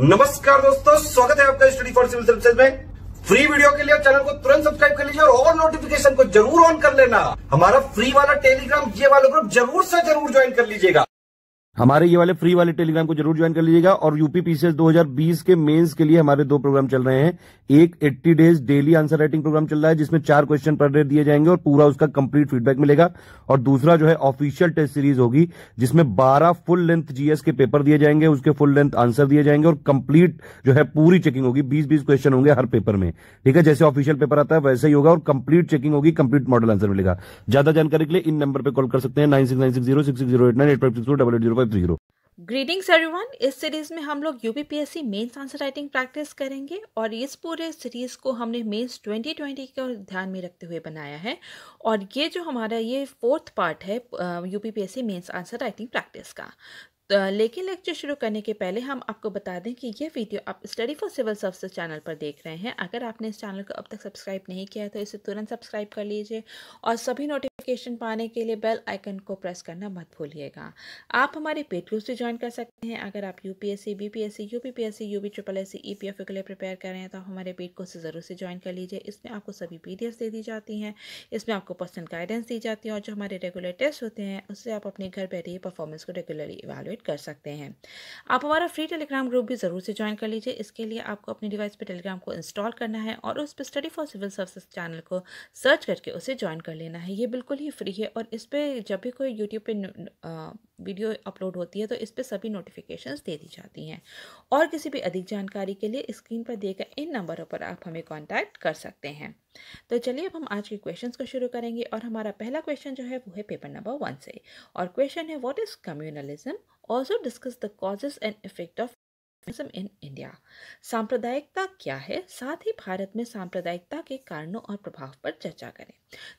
नमस्कार दोस्तों स्वागत है आपका स्टडी फॉर सिविल सर्विसेज में फ्री वीडियो के लिए चैनल को तुरंत सब्सक्राइब कर लीजिए और और नोटिफिकेशन को जरूर ऑन कर लेना हमारा फ्री वाला टेलीग्राम ये वाला ग्रुप जरूर से जरूर ज्वाइन कर लीजिएगा हमारे ये वाले फ्री वाले टेलीग्राम को जरूर ज्वाइन कर लीजिएगा और यूपी पीसीएस 2020 के मेंस के लिए हमारे दो प्रोग्राम चल रहे हैं एक 80 days daily answer writing programme चल रहा है जिसमें चार क्वेश्चन पर डे दिए जाएंगे और पूरा उसका कंप्लीट फीडबैक मिलेगा और दूसरा जो है ऑफिशियल टेस्ट सीरीज होगी जिसमें बारह फुल लेंथ जीएस के पेपर दिए जाएंगे उसके फुल लेंथ आंसर दिए जाएंगे और कंप्लीट जो है पूरी चेकिंग होगी बीस बीस क्वेश्चन होंगे हर पेपर में ठीक है जैसे ऑफिशियल पेपर आता है वैसे ही होगा और कंप्लीट चेकिंग होगी कंप्लीट मॉडल आंसर मिलेगा ज्यादा जानकारी के लिए इन नंबर पर कॉल कर सकते हैं nine six nine six zero six zero eight nine eight five six double eight zero zero greetings everyone इस सीरीज में हम लोग UPPSC mains answer writing practice करेंगे और इस पूरे सीरीज को हमने मेंस 2020 को ध्यान में रखते हुए बनाया है और ये जो हमारा ये फोर्थ पार्ट है UPPSC mains answer writing practice का तो लेकिन लेक्चर शुरू करने के पहले हम आपको बता दें कि यह वीडियो आप study for civil service channel पर देख रहे हैं अगर आपने इस चैनल को अब तक सब्सक्राइब नहीं किया है तो इसे तुरंत सब्सक्राइब कर लीजिए और सभी नोटिफिकेशन पाने के लिए बेल आइकन को प्रेस करना मत भूलिएगा आप हमारे पेड ग्रुप से ज्वाइन कर सकते हैं अगर आप U P S C B P S C U P P S C U B triple S C E P F के लिए प्रिपेयर कर रहे हैं तो आप हमारे पेड कोर्स से ज़रूर से ज्वाइन कर लीजिए इसमें आपको सभी पी डी एफ दे दी जाती हैं इसमें आपको पर्सनल गाइडेंस दी जाती है और जो हमारे रेगुलर टेस्ट होते हैं उससे आप अपने घर बैठे ही परफॉर्मेंस को रेगुलरली इवेलुएट पार्टिसिपेट कर सकते हैं आप हमारा फ्री टेलीग्राम ग्रुप भी ज़रूर से ज्वाइन कर लीजिए इसके लिए आपको अपने डिवाइस पर टेलीग्राम को इंस्टॉल करना है और उस पर study for civil service channel को सर्च करके उसे ज्वाइन कर लेना है ये बिल्कुल ही फ्री है और इस पर जब भी कोई यूट्यूब पर वीडियो अपलोड होती है तो इस पर सभी नोटिफिकेशंस दे दी जाती हैं और किसी भी अधिक जानकारी के लिए स्क्रीन पर दिए गए इन नंबरों पर आप हमें कॉन्टैक्ट कर सकते हैं तो चलिए अब हम आज के क्वेश्चंस को शुरू करेंगे और हमारा पहला क्वेश्चन जो है वो है पेपर नंबर वन से और क्वेश्चन है what is communalism also discuss the causes and effect of in India सांप्रदायिकता क्या है साथ ही भारत में सांप्रदायिकता के कारणों और प्रभाव पर चर्चा करें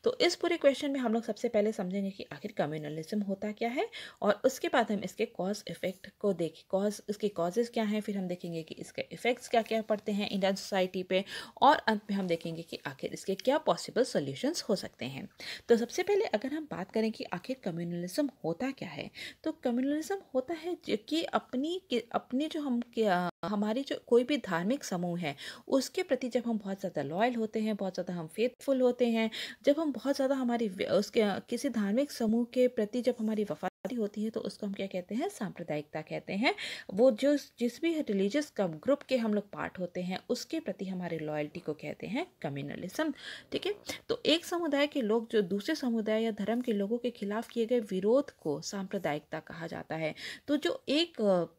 तो इस पूरे क्वेश्चन में हम लोग सबसे पहले समझेंगे कि आखिर कम्युनलिज्म होता क्या है और उसके बाद हम इसके कॉज इफेक्ट को देखें कॉज इसके कॉजेज़ क्या हैं फिर हम देखेंगे कि इसके इफेक्ट्स क्या क्या पड़ते हैं इंडियन सोसाइटी पर और अंत में हम देखेंगे कि आखिर इसके क्या पॉसिबल सोल्यूशंस हो सकते हैं तो सबसे पहले अगर हम बात करें कि आखिर कम्युनलिज्म होता क्या है तो कम्युनलिज्म होता है कि अपनी अपने जो हम कि हमारी जो कोई भी धार्मिक समूह है उसके प्रति जब हम बहुत ज़्यादा लॉयल होते हैं बहुत ज़्यादा हम फेथफुल होते हैं जब हम बहुत ज़्यादा हमारी उसके किसी धार्मिक समूह के प्रति जब हमारी वफा होती है तो उसको हम क्या कहते हैं सांप्रदायिकता कहते हैं वो जो जिस भी रिलीजियस ग्रुप के हम लोग पार्ट होते हैं उसके प्रति हमारे लॉयल्टी को कहते हैं कम्युनलिज्म ठीक है तो एक समुदाय के लोग जो दूसरे समुदाय या धर्म के लोगों के खिलाफ किए गए विरोध को सांप्रदायिकता कहा जाता है तो जो एक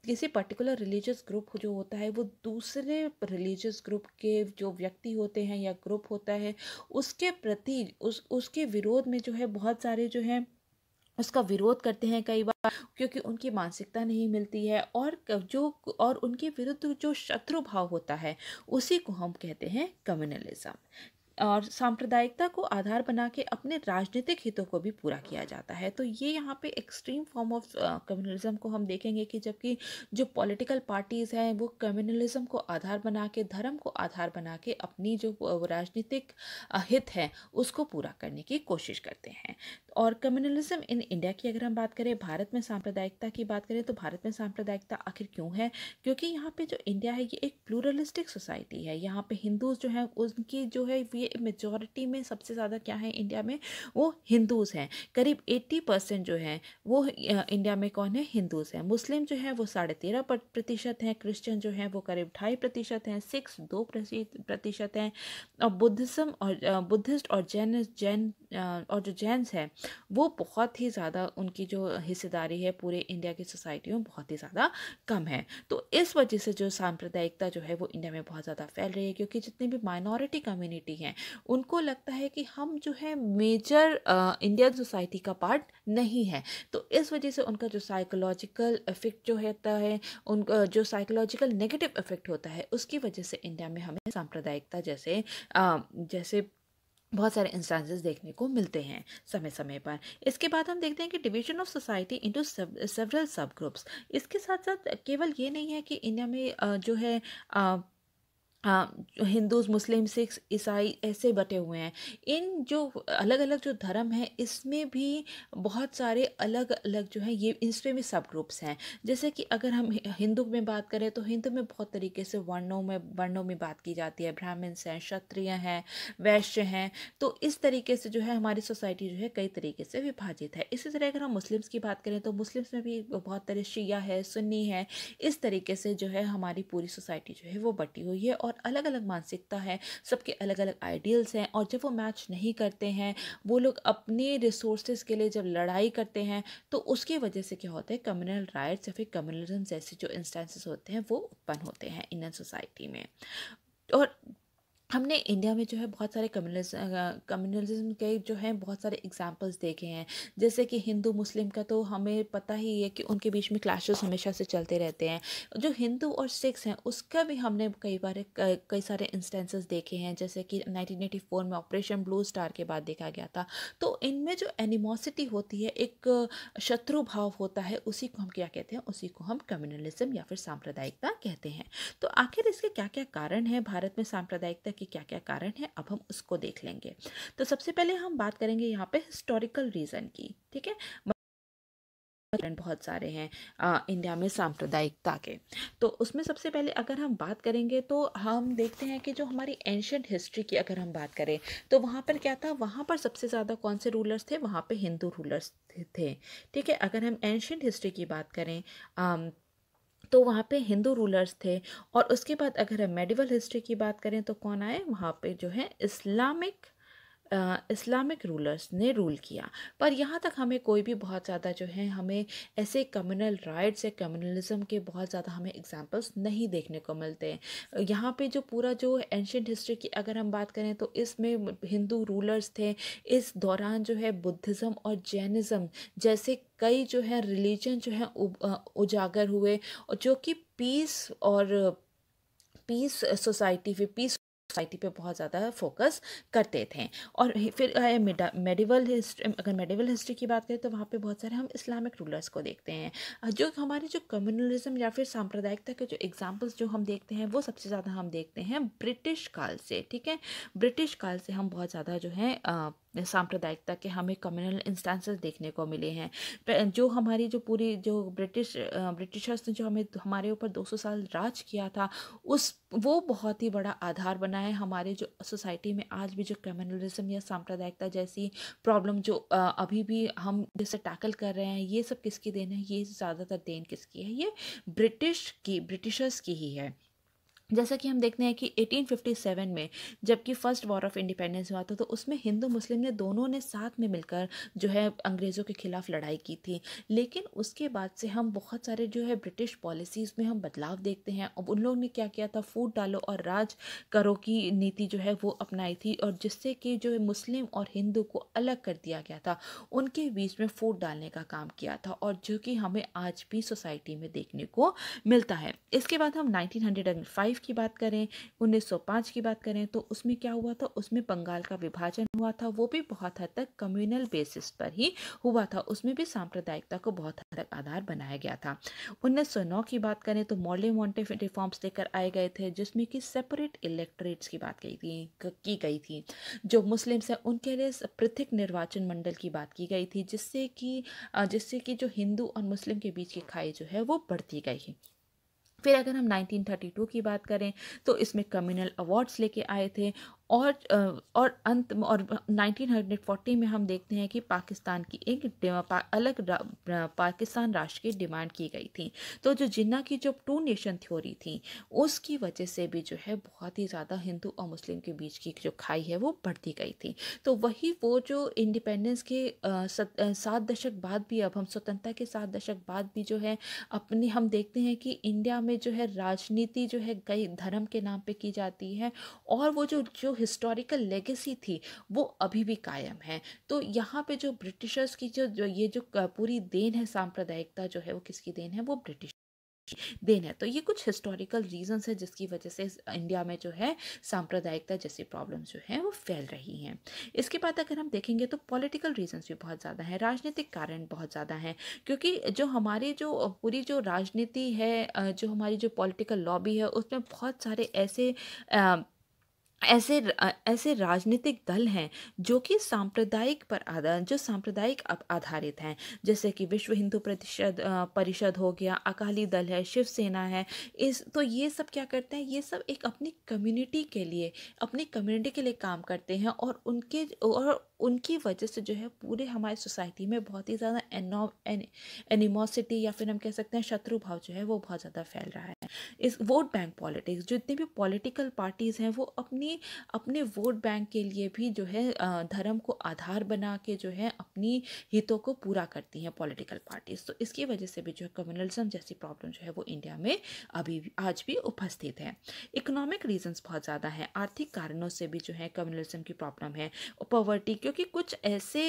किसी पर्टिकुलर रिलीजियस ग्रुप जो होता है वो दूसरे रिलीजियस ग्रुप के जो व्यक्ति होते हैं या ग्रुप होता है उसके प्रति उस उसके विरोध में जो है बहुत सारे जो है उसका विरोध करते हैं कई बार क्योंकि उनकी मानसिकता नहीं मिलती है और जो और उनके विरुद्ध जो शत्रु भाव होता है उसी को हम कहते हैं कम्युनलिज्म और सांप्रदायिकता को आधार बना के अपने राजनीतिक हितों को भी पूरा किया जाता है तो ये यहाँ पे एक्सट्रीम फॉर्म ऑफ कम्युनलिज्म को हम देखेंगे कि जबकि जो पॉलिटिकल पार्टीज़ हैं वो कम्युनलिज्म को आधार बना के धर्म को आधार बना के अपनी जो uh, राजनीतिक uh, हित है उसको पूरा करने की कोशिश करते हैं और कम्युनलिज्म इन इंडिया की अगर हम बात करें भारत में सांप्रदायिकता की बात करें तो भारत में सांप्रदायिकता आखिर क्यों है क्योंकि यहाँ पे जो इंडिया है ये एक प्लूरलिस्टिक सोसाइटी है यहाँ पे हिंदूज जो हैं उनकी जो है ये मेजोरिटी में सबसे ज़्यादा क्या है इंडिया में वो हिंदूज़ हैं करीब एट्टी परसेंट जो है वो इंडिया में कौन है हिंदूज़ हैं मुस्लिम जो है वो साढ़े तेरह प्रतिशत हैं क्रिश्चन जो है वो करीब ढाई प्रतिशत हैं सिक्स दो प्रतिशत हैं और बुद्धिज़्म और बुद्धिस्ट और जैन जैन और जो जैन्स हैं वो बहुत ही ज़्यादा उनकी जो हिस्सेदारी है पूरे इंडिया की सोसाइटी में बहुत ही ज़्यादा कम है तो इस वजह से जो सांप्रदायिकता जो है वो इंडिया में बहुत ज़्यादा फैल रही है क्योंकि जितनी भी माइनॉरिटी कम्युनिटी हैं उनको लगता है कि हम जो है मेजर इंडियन सोसाइटी का पार्ट नहीं है तो इस वजह से उनका जो साइकोलॉजिकल इफेक्ट जो होता है उनका जो साइकोलॉजिकल नेगेटिव इफेक्ट होता है उसकी वजह से इंडिया में हमें सांप्रदायिकता जैसे आ, जैसे बहुत सारे इंस्टांसेस देखने को मिलते हैं समय समय पर इसके बाद हम देखते हैं कि division of society into several sub groups इसके साथ साथ केवल ये नहीं है कि इंडिया में जो है हिंदूज मुस्लिम सिख ईसाई ऐसे बटे हुए हैं इन जो अलग अलग जो धर्म हैं इसमें भी बहुत सारे अलग अलग जो है ये इसमें भी सब ग्रुप्स हैं जैसे कि अगर हम हिंदू में बात करें तो हिंदू में बहुत तरीके से वर्णों में वर्णों में बात की जाती है ब्राह्मण्स हैं क्षत्रिय हैं वैश्य हैं तो इस तरीके से जो है हमारी सोसाइटी जो है कई तरीके से विभाजित है इसी तरह अगर हम मुस्लिम्स की बात करें तो मुस्लिम्स में भी बहुत तरह शिया है सुन्नी है इस तरीके से जो है हमारी पूरी सोसाइटी जो है वो बटी हुई है और और अलग अलग मानसिकता है सबके अलग अलग आइडियल्स हैं और जब वो मैच नहीं करते हैं वो लोग अपने रिसोर्सेज के लिए जब लड़ाई करते हैं तो उसकी वजह से क्या होता है कम्युनल राइट्स या फिर कम्युनलिज्म जैसे जो इंस्टेंसेस होते हैं वो उत्पन्न होते हैं इंडियन सोसाइटी में और हमने इंडिया में जो है बहुत सारे कम्युनलिस कम्युनलिज्म के जो हैं बहुत सारे एग्जांपल्स देखे हैं जैसे कि हिंदू मुस्लिम का तो हमें पता ही है कि उनके बीच में क्लैशेस हमेशा से चलते रहते हैं जो हिंदू और सिख्स हैं उसका भी हमने कई बार कई सारे इंस्टेंसेस देखे हैं जैसे कि नाइनटीन में ऑपरेशन ब्लू स्टार के बाद देखा गया था तो इनमें जो एनिमोसिटी होती है एक शत्रु भाव होता है उसी को हम क्या कहते हैं उसी को हम कम्युनलिज्म या फिर साम्प्रदायिकता कहते हैं तो आखिर इसके क्या क्या कारण हैं भारत में साम्प्रदायिकता के क्या क्या कारण है अब हम उसको देख लेंगे तो सबसे पहले हम बात करेंगे यहाँ पे हिस्टोरिकल रीज़न की ठीक है बहुत सारे हैं आ, इंडिया में सांप्रदायिकता के तो उसमें सबसे पहले अगर हम बात करेंगे तो हम देखते हैं कि जो हमारी एंशंट हिस्ट्री की अगर हम बात करें तो वहाँ पर क्या था वहाँ पर सबसे ज़्यादा कौन से रूलर्स थे वहाँ पे हिंदू रूलर्स थे ठीक है अगर हम एंशंट हिस्ट्री की बात करें आ, तो वहाँ पे हिंदू रूलर्स थे और उसके बाद अगर हम मेडिवल हिस्ट्री की बात करें तो कौन आए वहाँ पे जो है इस्लामिक इस्लामिक रूलर्स ने रूल किया पर यहाँ तक हमें कोई भी बहुत ज़्यादा जो है हमें ऐसे कम्युनल राइट्स या कम्युनलिज्म के बहुत ज़्यादा हमें एग्जांपल्स नहीं देखने को मिलते हैं यहाँ पे जो पूरा जो एंशेंट हिस्ट्री की अगर हम बात करें तो इसमें हिंदू रूलर्स थे इस दौरान जो है बुद्धिज़्म और जैनिज़्म जैसे कई जो है रिलीजन जो है उजागर हुए जो कि पीस और पीस सोसाइटी पे पीस सोसाइटी पे बहुत ज़्यादा फोकस करते थे और फिर मेडिवल हिस्ट्री अगर मेडिवल हिस्ट्री की बात करें तो वहाँ पे बहुत सारे हम इस्लामिक रूलर्स को देखते हैं जो हमारे जो कम्युनलिज्म या फिर सांप्रदायिकता के जो एग्जाम्पल्स जो हम देखते हैं वो सबसे ज़्यादा हम देखते हैं ब्रिटिश काल से ठीक है ब्रिटिश काल से हम बहुत ज़्यादा जो है सांप्रदायिकता के हमें कम्युनल इंस्टेंसेस देखने को मिले हैं जो हमारी जो पूरी जो ब्रिटिश ब्रिटिशर्स ने जो हमें हमारे ऊपर 200 साल राज किया था उस वो बहुत ही बड़ा आधार बना है हमारे जो सोसाइटी में आज भी जो कम्युनलिज्म या सांप्रदायिकता जैसी प्रॉब्लम जो अभी भी हम जैसे टैकल कर रहे हैं ये सब किसकी देन है ये ज़्यादातर देन किसकी है ये ब्रिटिश की ब्रिटिशर्स की ही है जैसा कि हम देखते हैं कि 1857 में जबकि फर्स्ट वॉर ऑफ इंडिपेंडेंस हुआ था तो उसमें हिंदू मुस्लिम ने दोनों ने साथ में मिलकर जो है अंग्रेज़ों के खिलाफ लड़ाई की थी लेकिन उसके बाद से हम बहुत सारे जो है ब्रिटिश पॉलिसीज़ में हम बदलाव देखते हैं अब उन लोगों ने क्या किया था फूट डालो और राज करो की नीति जो है वो अपनाई थी और जिससे कि जो है मुस्लिम और हिंदू को अलग कर दिया गया था उनके बीच में फूट डालने का काम किया था और जो कि हमें आज भी सोसाइटी में देखने को मिलता है इसके बाद हम नाइनटीन की बात करें 1905 की बात करें तो उसमें क्या हुआ था उसमें बंगाल का विभाजन हुआ था वो भी बहुत हद तक कम्युनल बेसिस पर ही हुआ था उसमें भी सांप्रदायिकता को बहुत हद तक आधार बनाया गया था 1909 की बात करें तो मॉडले मॉन्टे रिफॉर्म्स लेकर आए गए थे जिसमें कि सेपरेट इलेक्ट्रेट्स की बात की थी की गई थी जो मुस्लिम्स हैं उनके लिए पृथक निर्वाचन मंडल की बात की गई थी जिससे कि जिससे कि जो हिंदू और मुस्लिम के बीच की खाई जो है वो बढ़ती गई फिर अगर हम 1932 की बात करें तो इसमें कम्युनल अवार्ड्स लेके आए थे और और अंत और 1940 में हम देखते हैं कि पाकिस्तान की एक पा, अलग पाकिस्तान राष्ट्र की डिमांड की गई थी तो जो जिन्ना की जो टू नेशन थ्योरी थी उसकी वजह से भी जो है बहुत ही ज़्यादा हिंदू और मुस्लिम के बीच की जो खाई है वो बढ़ती गई थी तो वही वो जो इंडिपेंडेंस के सात दशक बाद भी अब हम स्वतंत्रता के सात दशक बाद भी जो है अपने हम देखते हैं कि इंडिया में जो है राजनीति जो है कई धर्म के नाम पर की जाती है और वो जो जो हिस्टोरिकल लेगेसी थी वो अभी भी कायम है तो यहाँ पे जो ब्रिटिशर्स की जो, जो ये जो पूरी देन है सांप्रदायिकता जो है वो किसकी देन है वो ब्रिटिश देन है तो ये कुछ हिस्टोरिकल रीजंस है जिसकी वजह से इंडिया में जो है सांप्रदायिकता जैसी प्रॉब्लम्स जो हैं वो फैल रही हैं इसके बाद अगर हम देखेंगे तो पॉलिटिकल रीजंस भी बहुत ज़्यादा हैं राजनीतिक कारण बहुत ज़्यादा हैं क्योंकि जो हमारी जो पूरी जो राजनीति है जो हमारी जो पॉलिटिकल लॉबी है उसमें बहुत सारे ऐसे आ, ऐसे ऐसे राजनीतिक दल हैं जो कि सांप्रदायिक पर आधार जो सांप्रदायिक आधारित हैं जैसे कि विश्व हिंदू प्रतिशत परिषद हो गया अकाली दल है शिवसेना है इस तो ये सब क्या करते हैं ये सब एक अपनी कम्युनिटी के लिए अपनी कम्युनिटी के लिए काम करते हैं और उनके और उनकी वजह से जो है पूरे हमारी सोसाइटी में बहुत ही ज़्यादा एनिमोसिटी या फिर हम कह सकते हैं शत्रु भाव जो है वो बहुत ज़्यादा फैल रहा है इस वोट बैंक पॉलिटिक्स जितनी भी पॉलिटिकल पार्टीज़ हैं वो अपनी अपने वोट बैंक के लिए भी जो है धर्म को आधार बना के जो है अपनी हितों को पूरा करती हैं पॉलिटिकल पार्टीज़ तो इसकी वजह से भी जो है कम्युनलिज्म जैसी प्रॉब्लम जो है वो इंडिया में अभी आज भी उपस्थित है इकोनॉमिक रीजंस बहुत ज़्यादा हैं आर्थिक कारणों से भी जो है कम्युनलिज्म की प्रॉब्लम है पॉवर्टी के क्योंकि कुछ ऐसे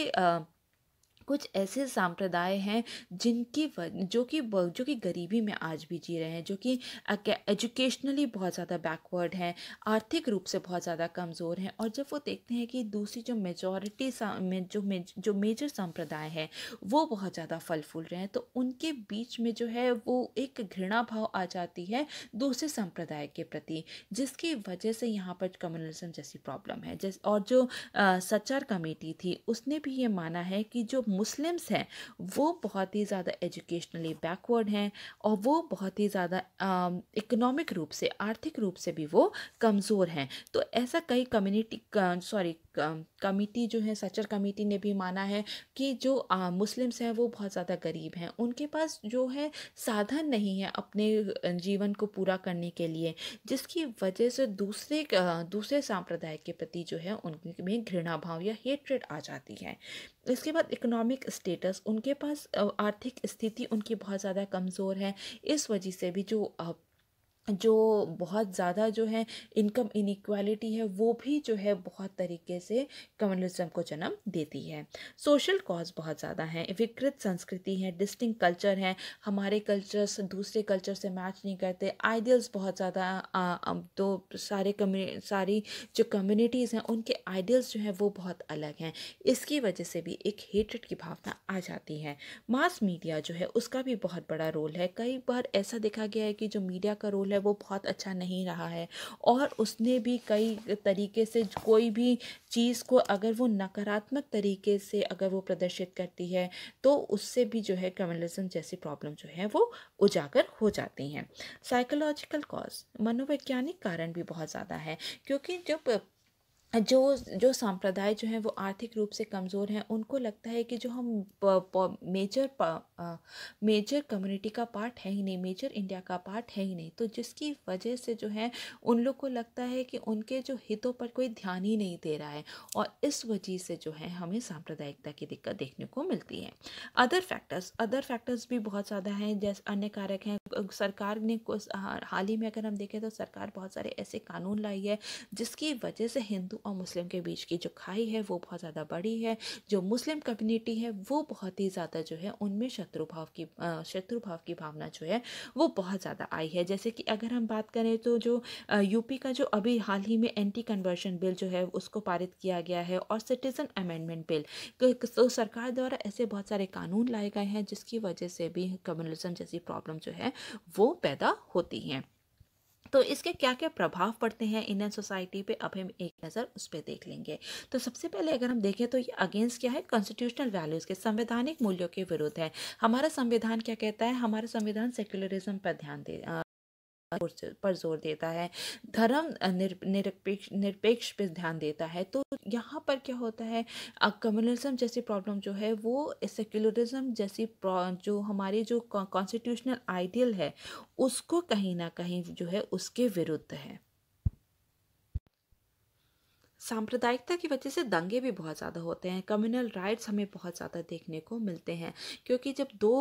कुछ ऐसे संप्रदाय हैं जिनकी जो कि जो कि गरीबी में आज भी जी रहे हैं जो कि एजुकेशनली बहुत ज़्यादा बैकवर्ड हैं आर्थिक रूप से बहुत ज़्यादा कमज़ोर हैं और जब वो देखते हैं कि दूसरी जो मेजॉरिटी जो जो मेजर संप्रदाय है वो बहुत ज़्यादा फल फूल रहे हैं तो उनके बीच में जो है वो एक घृणा भाव आ जाती है दूसरे संप्रदाय के प्रति जिसकी वजह से यहाँ पर कम्युनलिज्म जैसी प्रॉब्लम है जैसे और जो सचार कमेटी थी उसने भी ये माना है कि जो मुस्लिम्स हैं वो बहुत ही ज़्यादा एजुकेशनली बैकवर्ड हैं और वो बहुत ही ज़्यादा इकोनॉमिक um, रूप से आर्थिक रूप से भी वो कमज़ोर हैं तो ऐसा कई कम्युनिटी सॉरी कमेटी जो है सचर कमेटी ने भी माना है कि जो आ, मुस्लिम्स हैं वो बहुत ज़्यादा गरीब हैं उनके पास जो है साधन नहीं है अपने जीवन को पूरा करने के लिए जिसकी वजह से दूसरे दूसरे सांप्रदाय के प्रति जो है उनमें घृणा भाव या हेट्रेड आ जाती है इसके बाद इकोनॉमिक स्टेटस उनके पास आर्थिक स्थिति उनकी बहुत ज़्यादा कमज़ोर है इस वजह से भी जो जो बहुत ज़्यादा जो है इनकम इनक्वालिटी है वो भी जो है बहुत तरीके से कम्युनिज्म को जन्म देती है सोशल कॉज बहुत ज़्यादा है विकृत संस्कृति है डिस्टिंग कल्चर है हमारे कल्चर्स दूसरे कल्चर से मैच नहीं करते आइडियल्स बहुत ज़्यादा तो सारे कम्यू सारी जो कम्युनिटीज़ हैं उनके आइडियल्स जो हैं वो बहुत अलग हैं इसकी वजह से भी एक हेटेड की भावना आ जाती है मास मीडिया जो है उसका भी बहुत बड़ा रोल है कई बार ऐसा देखा गया है कि जो मीडिया का रोल है वो बहुत अच्छा नहीं रहा है और उसने भी कई तरीके से कोई भी चीज़ को अगर वो नकारात्मक तरीके से अगर वो प्रदर्शित करती है तो उससे भी जो है क्रिमिनलिज्म जैसी प्रॉब्लम जो है वो उजागर हो जाती हैं साइकोलॉजिकल कॉज मनोवैज्ञानिक कारण भी बहुत ज़्यादा है क्योंकि जब जो जो संप्रदाय जो हैं वो आर्थिक रूप से कमज़ोर हैं उनको लगता है कि जो हम प, प, मेजर प, मेजर कम्युनिटी का पार्ट है ही नहीं मेजर इंडिया का पार्ट है ही नहीं तो जिसकी वजह से जो है उन लोग को लगता है कि उनके जो हितों पर कोई ध्यान ही नहीं दे रहा है और इस वजह से जो है हमें सांप्रदायिकता की दिक्कत देखने को मिलती है अदर फैक्टर्स अदर फैक्टर्स भी बहुत ज़्यादा हैं जैसे अन्य कारक हैं सरकार ने कुछ हाल ही में अगर हम देखें तो सरकार बहुत सारे ऐसे कानून लाई है जिसकी वजह से हिंदू और मुस्लिम के बीच की जो खाई है वो बहुत ज़्यादा बड़ी है जो मुस्लिम कम्युनिटी है वो बहुत ही ज़्यादा जो है उनमें शत्रुभाव की शत्रुभाव की भावना जो है वो बहुत ज़्यादा आई है जैसे कि अगर हम बात करें तो जो यूपी का जो अभी हाल ही में एंटी कन्वर्शन बिल जो है उसको पारित किया गया है और सिटीज़न अमेंडमेंट बिल तो सरकार द्वारा ऐसे बहुत सारे कानून लाए गए हैं जिसकी वजह से भी कम्युनिज्म जैसी प्रॉब्लम जो है वो पैदा होती हैं तो इसके क्या क्या प्रभाव पड़ते हैं इंडियन सोसाइटी पे अब हम एक नज़र उस पर देख लेंगे तो सबसे पहले अगर हम देखें तो ये अगेंस्ट क्या है कॉन्स्टिट्यूशनल वैल्यूज़ के संवैधानिक मूल्यों के विरुद्ध है हमारा संविधान क्या कहता है हमारा संविधान सेक्युलरिज्म पर ध्यान दे पर जोर देता है धर्म निरपेक्ष निरपेक्ष पर ध्यान देता है तो यहाँ पर क्या होता है कम्युनिज्म जैसी प्रॉब्लम जो है वो सेक्युलरिज्म जैसी जो हमारी जो कॉन्स्टिट्यूशनल आइडियल है उसको कहीं ना कहीं जो है उसके विरुद्ध है सांप्रदायिकता की वजह से दंगे भी बहुत ज़्यादा होते हैं कम्युनल राइट्स हमें बहुत ज़्यादा देखने को मिलते हैं क्योंकि जब दो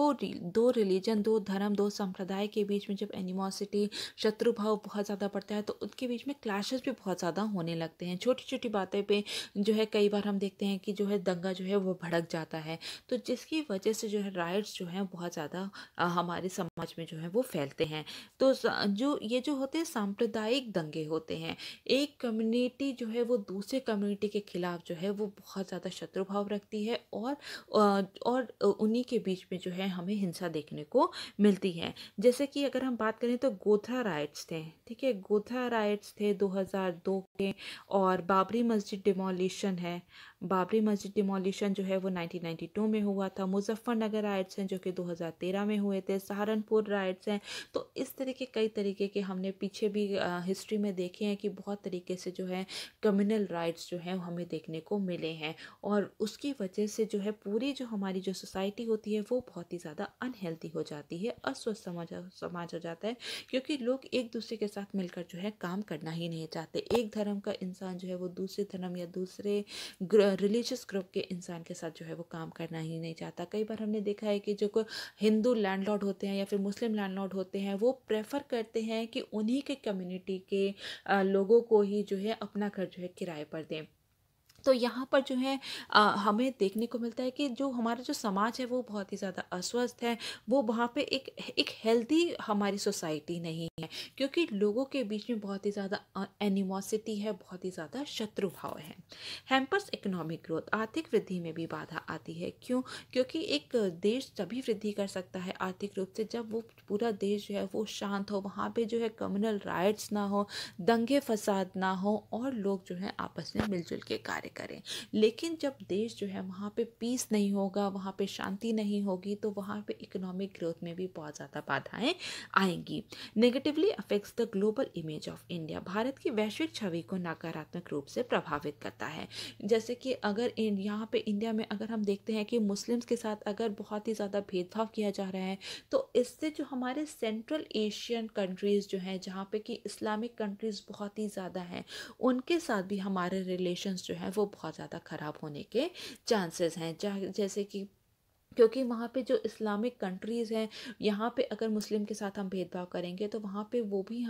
दो रिलीजन दो धर्म दो संप्रदाय के बीच में जब एनिमोसिटी शत्रुभाव बहुत ज़्यादा पड़ता है तो उनके बीच में क्लैशेस भी बहुत ज़्यादा होने लगते हैं छोटी छोटी बातें पर जो है कई बार हम देखते हैं कि जो है दंगा जो है वो भड़क जाता है तो जिसकी वजह से जो है राइट्स जो हैं बहुत ज़्यादा हमारे समाज में जो है वो फैलते हैं तो जो ये जो होते हैं सांप्रदायिक दंगे होते हैं एक कम्युनिटी जो है वो दूसरे कम्युनिटी के ख़िलाफ़ जो है वो बहुत ज़्यादा शत्रुभाव रखती है और और उन्हीं के बीच में जो है हमें हिंसा देखने को मिलती है जैसे कि अगर हम बात करें तो गोथरा राइट्स थे ठीक है गोथरा राइट्स थे 2002 के और बाबरी मस्जिद डिमोलिशन है बाबरी मस्जिद डिमोलिशन जो है वो 1992 में हुआ था मुजफ्फरनगर राइट्स हैं जो कि 2013 में हुए थे सहारनपुर राइट्स हैं तो इस तरीके कई तरीके के हमने पीछे भी हिस्ट्री में देखे हैं कि बहुत तरीके से जो है कम्युनल ह्यूमन राइट्स जो हैं हमें देखने को मिले हैं और उसकी वजह से जो है पूरी जो हमारी जो सोसाइटी होती है वो बहुत ही ज़्यादा अनहेल्दी हो जाती है अस्वस्थ समाज समाज हो जाता है क्योंकि लोग एक दूसरे के साथ मिलकर जो है काम करना ही नहीं चाहते एक धर्म का इंसान जो है वो दूसरे धर्म या दूसरे रिलीजियस ग्रुप के इंसान के साथ जो है वो काम करना ही नहीं चाहता कई बार हमने देखा है कि जो हिंदू लैंडलॉर्ड होते हैं या फिर मुस्लिम लैंडलॉर्ड होते हैं वो प्रेफर करते हैं कि उन्हीं के कम्युनिटी के लोगों को ही जो है अपना घर जो है किराया किराए पर दें तो यहाँ पर जो है आ, हमें देखने को मिलता है कि जो हमारा जो समाज है वो बहुत ही ज़्यादा अस्वस्थ है वो वहाँ पे एक एक हेल्दी हमारी सोसाइटी नहीं है क्योंकि लोगों के बीच में बहुत ही ज़्यादा एनिमोसिटी है बहुत ही ज़्यादा शत्रु भाव है हैम्पर्स इकोनॉमिक ग्रोथ आर्थिक वृद्धि में भी बाधा आती है क्यों क्योंकि एक देश तभी वृद्धि कर सकता है आर्थिक रूप से जब वो पूरा देश जो है वो शांत हो वहाँ पर जो है कम्युनल राइट्स ना हो दंगे फसाद ना हो और लोग जो है आपस में मिलजुल के कार्य कार्य करें लेकिन जब देश जो है वहाँ पे पीस नहीं होगा वहाँ पे शांति नहीं होगी तो वहाँ पे इकोनॉमिक ग्रोथ में भी बहुत ज़्यादा बाधाएं आएंगी negatively affects the global image of India भारत की वैश्विक छवि को नकारात्मक रूप से प्रभावित करता है जैसे कि अगर यहाँ पे इंडिया में अगर हम देखते हैं कि मुस्लिम्स के साथ अगर बहुत ही ज़्यादा भेदभाव किया जा रहा है तो इससे जो हमारे सेंट्रल एशियन कंट्रीज़ जो हैं जहाँ पे कि इस्लामिक कंट्रीज़ बहुत ही ज़्यादा हैं उनके साथ भी हमारे रिलेशंस जो है वो वो बहुत ज़्यादा ख़राब होने के चांसेस हैं जैसे कि क्योंकि वहाँ पे जो इस्लामिक कंट्रीज़ हैं यहाँ पे अगर मुस्लिम के साथ हम भेदभाव करेंगे तो वहाँ पे वो भी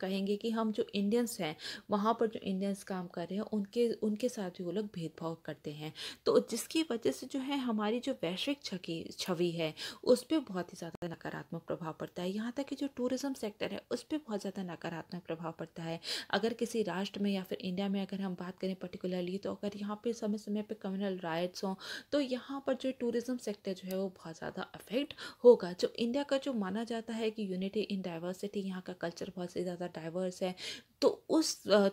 कहेंगे कि हम जो इंडियंस हैं वहाँ पर जो इंडियंस काम कर रहे हैं उनके उनके साथ भी वो लोग भेदभाव करते हैं तो जिसकी वजह से जो है हमारी जो वैश्विक छकी छवि है उस पर बहुत ही ज़्यादा नकारात्मक प्रभाव पड़ता है यहाँ तक कि जो टूरिज़म सेक्टर है उस पर बहुत ज़्यादा नकारात्मक प्रभाव पड़ता है अगर किसी राष्ट्र में या फिर इंडिया में अगर हम बात करें पर्टिकुलरली तो अगर यहाँ पर समय समय पर कम्युनल राइट्स हों तो यहाँ पर जो टूरिज़म सेक्टर सेक्टर जो है वो बहुत ज़्यादा अफेक्ट होगा जो इंडिया का जो माना जाता है कि यूनिटी इन डाइवर्सिटी यहाँ का कल्चर बहुत से ज़्यादा डाइवर्स है तो उस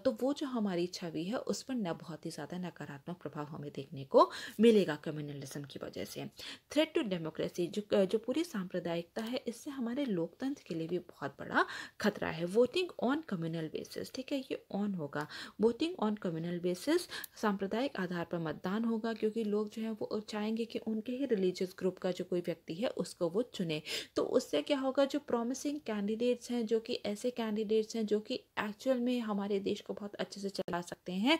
तो वो जो हमारी छवि है उस पर न बहुत ही ज़्यादा नकारात्मक प्रभाव हमें देखने को मिलेगा कम्युनलिज्म की वजह से थ्रेट टू डेमोक्रेसी जो जो पूरी सांप्रदायिकता है इससे हमारे लोकतंत्र के लिए भी बहुत बड़ा खतरा है वोटिंग ऑन कम्युनल बेसिस ठीक है ये ऑन होगा वोटिंग ऑन कम्युनल बेसिस सांप्रदायिक आधार पर मतदान होगा क्योंकि लोग जो है वो चाहेंगे कि उनके ही रिलीजन एजेस ग्रुप का जो कोई व्यक्ति है उसको वो चुने तो उससे क्या होगा जो प्रॉमिसिंग कैंडिडेट्स हैं जो कि ऐसे कैंडिडेट्स हैं जो कि एक्चुअल में हमारे देश को बहुत अच्छे से चला सकते हैं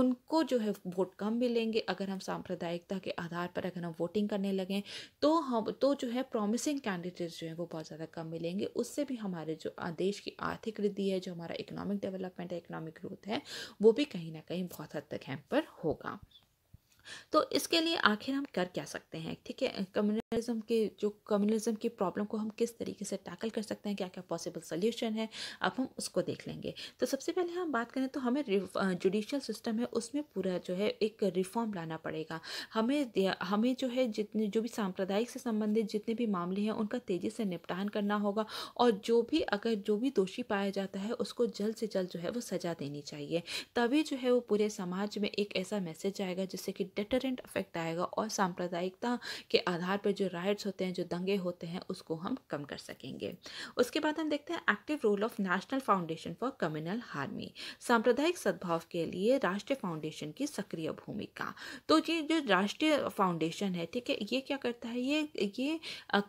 उनको जो है वोट कम मिलेंगे अगर हम सांप्रदायिकता के आधार पर अगर हम वोटिंग करने लगें तो हम तो जो है प्रॉमिसिंग कैंडिडेट्स जो हैं वो बहुत ज़्यादा कम मिलेंगे उससे भी हमारे जो देश की आर्थिक वृद्धि है जो हमारा इकोनॉमिक डेवलपमेंट है इकोनॉमिक ग्रोथ है वो भी कहीं ना कहीं बहुत हद तक यहाँ होगा तो इसके लिए आखिर हम कर क्या सकते हैं ठीक है कम्युनलिज्म के जो कम्युनलिज्म की प्रॉब्लम को हम किस तरीके से टैकल कर सकते हैं क्या क्या पॉसिबल सोल्यूशन है अब हम उसको देख लेंगे तो सबसे पहले हम बात करें तो हमें जुडिशल सिस्टम है उसमें पूरा जो है एक रिफॉर्म लाना पड़ेगा हमें हमें जो है जितने जो भी सांप्रदायिक से संबंधित जितने भी मामले हैं उनका तेज़ी से निपटान करना होगा और जो भी अगर जो भी दोषी पाया जाता है उसको जल्द से जल्द जो है वो सजा देनी चाहिए तभी जो है वो पूरे समाज में एक ऐसा मैसेज आएगा जिससे कि डेटरेंट इफेक्ट आएगा और सांप्रदायिकता के आधार पर जो राइट्स होते हैं जो दंगे होते हैं उसको हम कम कर सकेंगे उसके बाद हम देखते हैं active role of national foundation for communal harmony सांप्रदायिक सद्भाव के लिए राष्ट्रीय फाउंडेशन की सक्रिय भूमिका तो ये जो राष्ट्रीय फाउंडेशन है ठीक है ये क्या करता है ये ये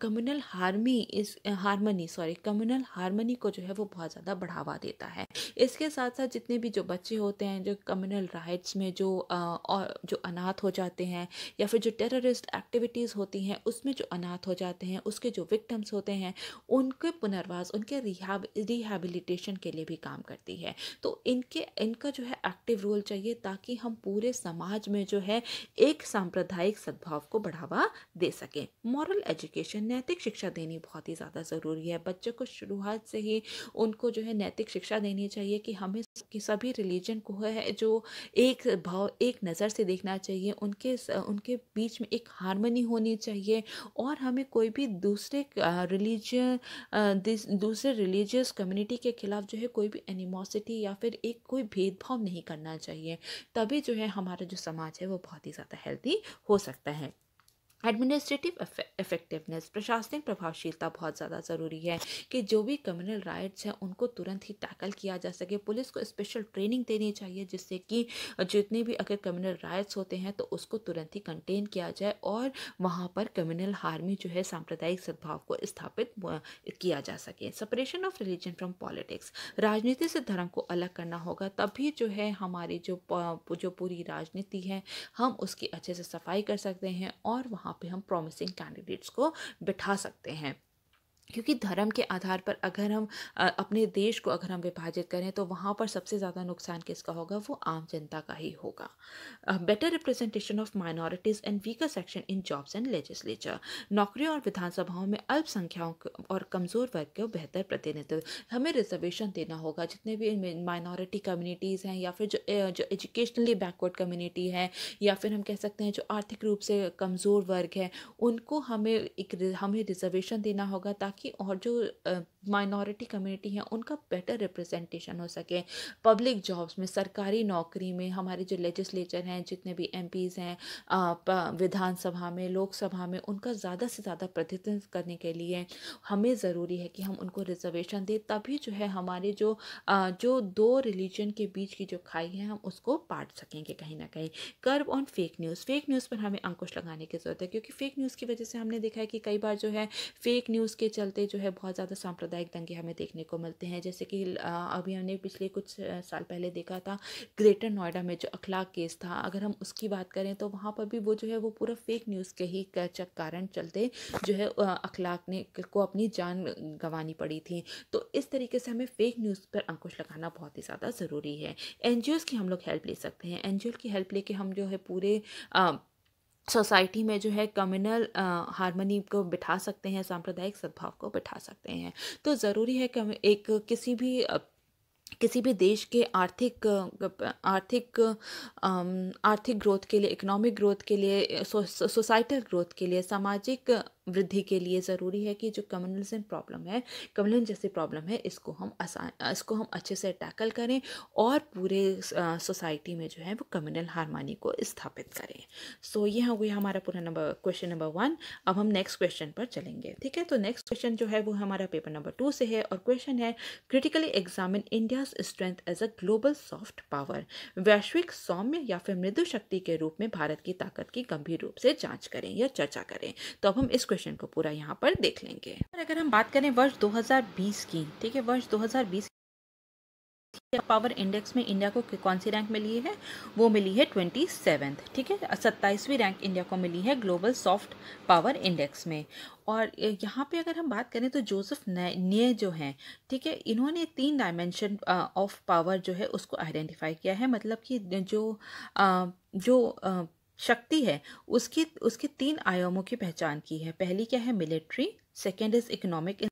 कम्युनल हार्मी इस हारमनी सॉरी कम्युनल हारमनी को जो है वो बहुत ज़्यादा बढ़ावा देता है इसके साथ साथ जितने भी जो बच्चे होते हैं जो कम्युनल राइट्स में जो आ, और जो अनाथ अनाथ हो जाते हैं या फिर जो टेररिस्ट एक्टिविटीज़ होती हैं उसमें जो अनाथ हो जाते हैं उसके जो विक्टम्स होते हैं उनके पुनर्वास उनके रिहाब रिहेबिलिटेशन के लिए भी काम करती है तो इनके इनका जो है एक्टिव रोल चाहिए ताकि हम पूरे समाज में जो है एक सांप्रदायिक सद्भाव को बढ़ावा दे सकें मॉरल एजुकेशन नैतिक शिक्षा देनी बहुत ही ज़्यादा ज़रूरी है बच्चों को शुरुआत से ही उनको जो है नैतिक शिक्षा देनी चाहिए कि हमें कि सभी रिलीजन को है जो एक भाव एक नज़र से देखना चाहिए चाहिए उनके उनके बीच में एक हारमोनी होनी चाहिए और हमें कोई भी दूसरे रिलीजन दूसरे रिलीजियस कम्युनिटी के खिलाफ जो है कोई भी एनिमोसिटी या फिर एक कोई भेदभाव नहीं करना चाहिए तभी जो है हमारा जो समाज है वो बहुत ही ज़्यादा हेल्दी हो सकता है एडमिनिस्ट्रेटिव इफेक्टिवनेस प्रशासनिक प्रभावशीलता बहुत ज़्यादा ज़रूरी है कि जो भी कम्युनल राइट्स हैं उनको तुरंत ही टैकल किया जा सके पुलिस को स्पेशल ट्रेनिंग देनी चाहिए जिससे कि जितने भी अगर कम्युनल राइट्स होते हैं तो उसको तुरंत ही कंटेन किया जाए और वहाँ पर कम्युनल हार्मी जो है सांप्रदायिक सद्भाव को स्थापित किया जा सके separation of religion from politics राजनीति से धर्म को अलग करना होगा तभी जो है हमारी जो जो पूरी राजनीति है हम उसकी अच्छे से सफाई कर सकते हैं और वहाँ वहाँ पे हम प्रॉमिसिंग कैंडिडेट्स को बिठा सकते हैं क्योंकि धर्म के आधार पर अगर हम अपने देश को अगर हम विभाजित करें तो वहाँ पर सबसे ज़्यादा नुकसान किसका होगा वो आम जनता का ही होगा better representation of minorities and weaker section in jobs and legislature नौकरियों और विधानसभाओं में अल्पसंख्याओं और कमज़ोर वर्ग को बेहतर प्रतिनिधित्व हमें रिजर्वेशन देना होगा जितने भी माइनॉरिटी कम्युनिटीज़ हैं या फिर जो जो एजुकेशनली बैकवर्ड कम्युनिटी है या फिर हम कह सकते हैं जो आर्थिक रूप से कमज़ोर वर्ग है उनको हमें एक हमें रिजर्वेशन देना होगा ताकि ताकि और जो माइनॉरिटी कम्युनिटी हैं उनका बेटर रिप्रेजेंटेशन हो सके पब्लिक जॉब्स में सरकारी नौकरी में हमारे जो लेजिस्लेचर हैं जितने भी एम हैं विधानसभा में लोकसभा में उनका ज़्यादा से ज़्यादा प्रतिनिधित्व करने के लिए हमें ज़रूरी है कि हम उनको रिजर्वेशन दें तभी जो है हमारे जो जो दो रिलीजन के बीच की जो खाई है हम उसको पाट सकेंगे कहीं ना कहीं curb on fake news fake news पर हमें अंकुश लगाने की ज़रूरत है क्योंकि फेक न्यूज़ की वजह से हमने देखा है कि कई बार जो है फेक न्यूज़ के चल चलते जो है बहुत ज़्यादा सांप्रदायिक दंगे हमें देखने को मिलते हैं जैसे कि अभी हमने पिछले कुछ साल पहले देखा था ग्रेटर नोएडा में जो अखलाक केस था अगर हम उसकी बात करें तो वहाँ पर भी वो जो है वो पूरा फेक न्यूज़ के ही कारण चलते जो है अखलाक ने को अपनी जान गंवानी पड़ी थी तो इस तरीके से हमें फेक न्यूज़ पर अंकुश लगाना बहुत ही ज़्यादा ज़रूरी है एन की हम लोग हेल्प ले सकते हैं एन की हेल्प लेके हम जो है पूरे आ, सोसाइटी में जो है कम्युनल हारमोनी को बिठा सकते हैं सांप्रदायिक सद्भाव को बिठा सकते हैं तो ज़रूरी है कि एक किसी भी किसी भी देश के आर्थिक आर्थिक आर्थिक ग्रोथ के लिए इकोनॉमिक ग्रोथ के लिए सो, सोसाइटल ग्रोथ के लिए सामाजिक वृद्धि के लिए ज़रूरी है कि जो कम्युनलिज्म प्रॉब्लम है कम्युनिज्म जैसी प्रॉब्लम है इसको हम आसान इसको हम अच्छे से टैकल करें और पूरे सोसाइटी में जो है वो कम्युनल हारमानी को स्थापित करें सो so, ये हो गया हमारा पूरा नंबर क्वेश्चन नंबर वन अब हम नेक्स्ट क्वेश्चन पर चलेंगे ठीक है तो नेक्स्ट क्वेश्चन जो है वो हमारा पेपर नंबर टू से है और क्वेश्चन है critically examine India's strength as a global soft power वैश्विक सौम्य या फिर मृदु शक्ति के रूप में भारत की ताकत की गंभीर रूप से जाँच करें या चर्चा करें तो अब हम इस क्वेश्चन को पूरा यहाँ पर देख लेंगे और अगर हम बात करें वर्ष 2020 की ठीक है वर्ष 2020 पावर इंडेक्स में इंडिया को कौन सी रैंक मिली है वो मिली है ट्वेंटी सेवेंथ ठीक है सत्ताईसवीं रैंक इंडिया को मिली है ग्लोबल सॉफ्ट पावर इंडेक्स में और यहाँ पे अगर हम बात करें तो जोसेफ ने जो हैं ठीक है इन्होंने तीन डायमेंशन ऑफ पावर जो है उसको आइडेंटिफाई किया है मतलब कि जो आ, जो शक्ति है उसकी उसके तीन आयामों की पहचान की है पहली क्या है मिलिट्री सेकेंड इज इकोनॉमिक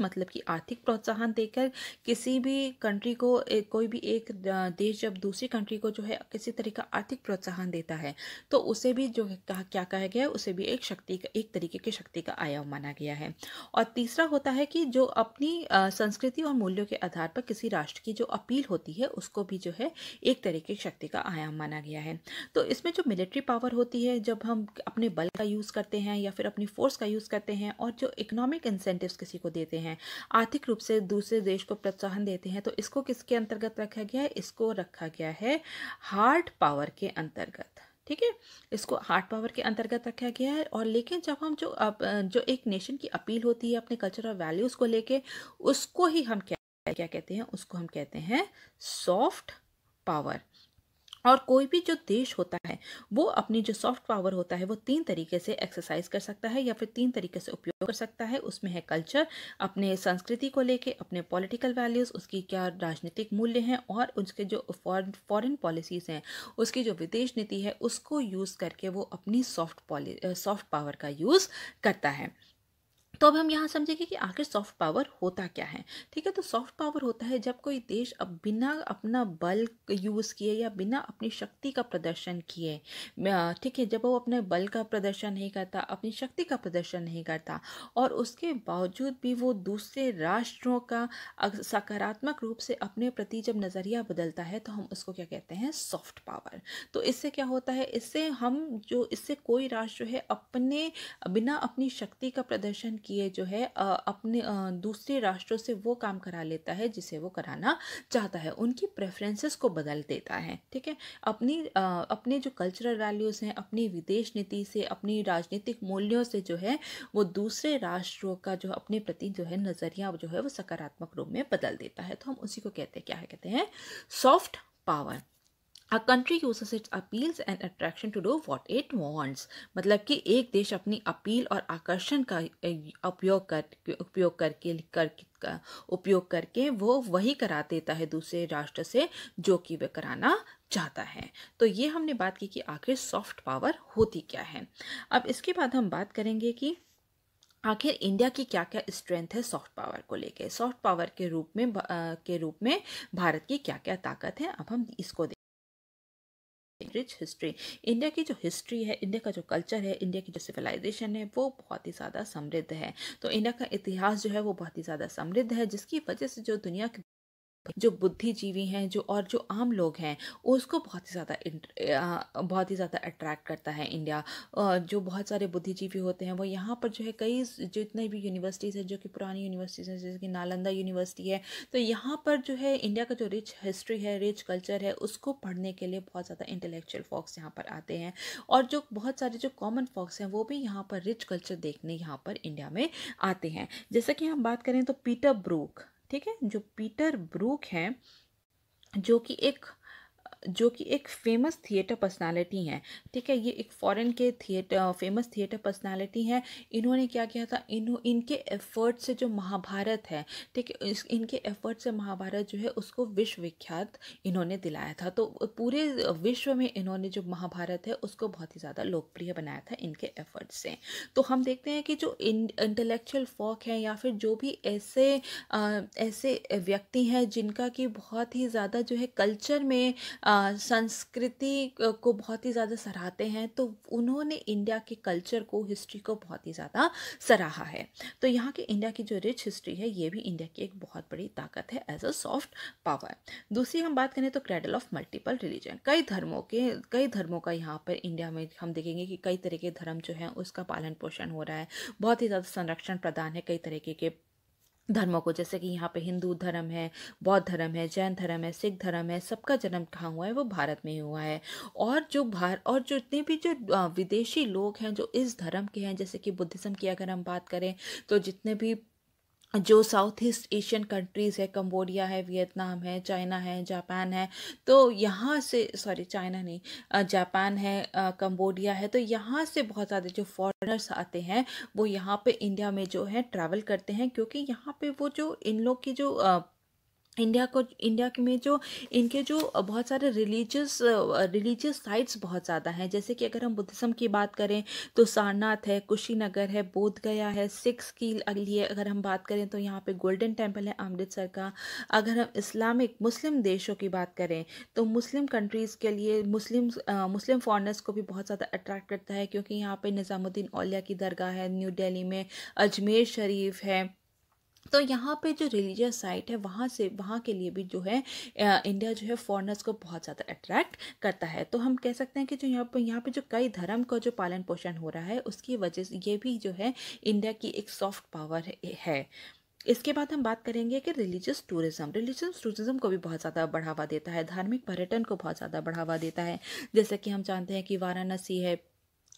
मतलब कि आर्थिक प्रोत्साहन देकर किसी भी कंट्री को कोई भी एक देश जब दूसरी कंट्री को जो है किसी तरह का आर्थिक प्रोत्साहन देता है तो उसे भी जो कहा क्या कहा गया है उसे भी एक शक्ति का एक तरीके की शक्ति का आयाम माना गया है और तीसरा होता है कि जो अपनी संस्कृति और मूल्यों के आधार पर किसी राष्ट्र की जो अपील होती है उसको भी जो है एक तरीके की शक्ति का आयाम माना गया है तो इसमें जो मिलिट्री पावर होती है जब हम अपने बल का यूज़ करते हैं या फिर अपनी फोर्स का यूज़ करते हैं और जो इकोनॉमिक इंसेंटिव किसी को देते सकते हैं आर्थिक रूप से दूसरे देश को प्रोत्साहन देते हैं तो इसको किसके अंतर्गत रखा गया है इसको रखा गया है हार्ड पावर के अंतर्गत ठीक है इसको हार्ड पावर के अंतर्गत रखा गया है और लेकिन जब हम जो अप, जो एक नेशन की अपील होती है अपने कल्चर और वैल्यूज़ को लेके उसको ही हम क्या क्या कहते हैं उसको हम कहते हैं सॉफ्ट पावर और कोई भी जो देश होता है वो अपनी जो सॉफ्ट पावर होता है वो तीन तरीके से एक्सरसाइज कर सकता है या फिर तीन तरीके से उपयोग कर सकता है उसमें है कल्चर अपने संस्कृति को लेके अपने पॉलिटिकल वैल्यूज़ उसकी क्या राजनीतिक मूल्य हैं और उसके जो फॉरेन पॉलिसीज़ हैं उसकी जो विदेश नीति है उसको यूज़ करके वो अपनी सॉफ्ट सॉफ्ट पावर का यूज़ करता है तो अब हम यहाँ समझेंगे कि आखिर सॉफ्ट पावर होता क्या है ठीक है तो सॉफ्ट पावर होता है जब कोई देश अब बिना अपना बल यूज़ किए या बिना अपनी शक्ति का प्रदर्शन किए ठीक है जब वो अपने बल का प्रदर्शन नहीं करता अपनी शक्ति का प्रदर्शन नहीं करता और उसके बावजूद भी वो दूसरे राष्ट्रों का सकारात्मक रूप से अपने प्रति जब नज़रिया बदलता है तो हम उसको क्या कहते हैं सॉफ्ट पावर तो इससे क्या होता है इससे हम जो इससे कोई राष्ट्र है अपने बिना अपनी शक्ति का प्रदर्शन किए ये जो है अपने दूसरे राष्ट्रों से वो काम करा लेता है जिसे वो कराना चाहता है उनकी प्रेफरेंसेस को बदल देता है ठीक है अपनी अपने जो कल्चरल वैल्यूज़ हैं अपनी विदेश नीति से अपनी राजनीतिक मूल्यों से जो है वो दूसरे राष्ट्रों का जो अपने प्रति जो है नज़रिया जो है वो सकारात्मक रूप में बदल देता है तो हम उसी को कहते हैं क्या है कहते हैं soft power a country uses its appeals and attraction to do what it wants मतलब कि एक देश अपनी अपील और आकर्षण का उपयोग कर उपयोग करके कर उपयोग करके वो वही करा देता है दूसरे राष्ट्र से जो कि वह कराना चाहता है तो ये हमने बात की कि आखिर सॉफ्ट पावर होती क्या है अब इसके बाद हम बात करेंगे कि आखिर इंडिया की क्या क्या स्ट्रेंथ है सॉफ्ट पावर को लेके सॉफ्ट पावर के रूप में आ, के रूप में भारत की क्या क्या ताकत है अब हम इसको रिच हिस्ट्री इंडिया की जो हिस्ट्री है इंडिया का जो कल्चर है इंडिया की जो सिविलाइजेशन है वो बहुत ही ज़्यादा समृद्ध है तो इंडिया का इतिहास जो है वो बहुत ही ज़्यादा समृद्ध है जिसकी वजह से जो दुनिया की जो बुद्धिजीवी हैं जो और जो आम लोग हैं उसको बहुत ही ज़्यादा बहुत ही ज़्यादा अट्रैक्ट करता है इंडिया जो बहुत सारे बुद्धिजीवी होते हैं वो यहाँ पर जो है कई जितने भी यूनिवर्सिटीज़ हैं जो कि पुरानी यूनिवर्सिटीज़ हैं जैसे कि नालंदा यूनिवर्सिटी है तो यहाँ पर जो है इंडिया का जो रिच हिस्ट्री है रिच कल्चर है उसको पढ़ने के लिए बहुत ज़्यादा इंटेलेक्चुअल फॉक्स यहाँ पर आते हैं और जो बहुत सारे जो कॉमन फॉक्स हैं वो भी यहाँ पर रिच कल्चर देखने यहाँ पर इंडिया में आते हैं जैसे कि हम बात करें तो पीटर ब्रूक ठीक है जो पीटर ब्रूक हैं जो कि एक जो कि एक फेमस थिएटर पर्सनालिटी हैं ठीक है ये एक फॉरेन के थिएटर फेमस थिएटर पर्सनालिटी हैं इन्होंने क्या किया था इन्हों इनके एफर्ट से जो महाभारत है ठीक है इनके एफर्ट से महाभारत जो है उसको विश्वविख्यात इन्होंने दिलाया था तो पूरे विश्व में इन्होंने जो महाभारत है उसको बहुत ही ज़्यादा लोकप्रिय बनाया था इनके एफर्ट से तो हम देखते हैं कि जो इंटेलेक्चुअल फॉक है या फिर जो भी ऐसे ऐसे व्यक्ति हैं जिनका कि बहुत ही ज़्यादा जो है कल्चर में आ, संस्कृति को बहुत ही ज़्यादा सराहते हैं तो उन्होंने इंडिया के कल्चर को हिस्ट्री को बहुत ही ज़्यादा सराहा है तो यहाँ के इंडिया की जो रिच हिस्ट्री है ये भी इंडिया की एक बहुत बड़ी ताकत है एज अ सॉफ्ट पावर दूसरी हम बात करें तो क्रेडल ऑफ मल्टीपल रिलीजन कई धर्मों के कई धर्मों का यहाँ पर इंडिया में हम देखेंगे कि कई तरह के धर्म जो हैं उसका पालन पोषण हो रहा है बहुत ही ज़्यादा संरक्षण प्रदान है कई तरीके के धर्मों को जैसे कि यहाँ पे हिंदू धर्म है बौद्ध धर्म है जैन धर्म है सिख धर्म है सबका जन्म कहाँ हुआ है वो भारत में ही हुआ है और जो भार और जो जितने भी जो विदेशी लोग हैं जो इस धर्म के हैं जैसे कि बुद्धिज़्म की अगर हम बात करें तो जितने भी जो साउथ ईस्ट एशियन कंट्रीज़ है कंबोडिया है वियतनाम है चाइना है जापान है तो यहाँ से सॉरी चाइना नहीं जापान है कंबोडिया है तो यहाँ से बहुत ज़्यादा जो फॉरेनर्स आते हैं वो यहाँ पे इंडिया में जो है ट्रैवल करते हैं क्योंकि यहाँ पे वो जो इन लोग की जो इंडिया को इंडिया में जो इनके जो बहुत सारे रिलीजियस रिलीजियस साइट्स बहुत ज़्यादा हैं जैसे कि अगर हम बुद्धिज़्म की बात करें तो सारनाथ है कुशीनगर है बोध गया है सिक्स की लिए अगर हम बात करें तो यहाँ पे गोल्डन टेम्पल है अमृतसर का अगर हम इस्लामिक मुस्लिम देशों की बात करें तो मुस्लिम कंट्रीज़ के लिए मुस्लिम आ, मुस्लिम फॉरनर्स को भी बहुत ज़्यादा अट्रैक्ट करता है क्योंकि यहाँ पर निज़ामुद्दीन अलिया की दरगाह है न्यू डेली में अजमेर शरीफ है तो यहाँ पे जो रिलीजियस साइट है वहाँ से वहाँ के लिए भी जो है इंडिया जो है फॉरनर्स को बहुत ज़्यादा अट्रैक्ट करता है तो हम कह सकते हैं कि जो यहाँ पर यहाँ पर जो कई धर्म का जो पालन पोषण हो रहा है उसकी वजह से ये भी जो है इंडिया की एक सॉफ्ट पावर है इसके बाद हम बात करेंगे कि रिलीजियस टूरिज्म रिलीजियस टूरिज्म को भी बहुत ज़्यादा बढ़ावा देता है धार्मिक पर्यटन को बहुत ज़्यादा बढ़ावा देता है जैसे कि हम जानते हैं कि वाराणसी है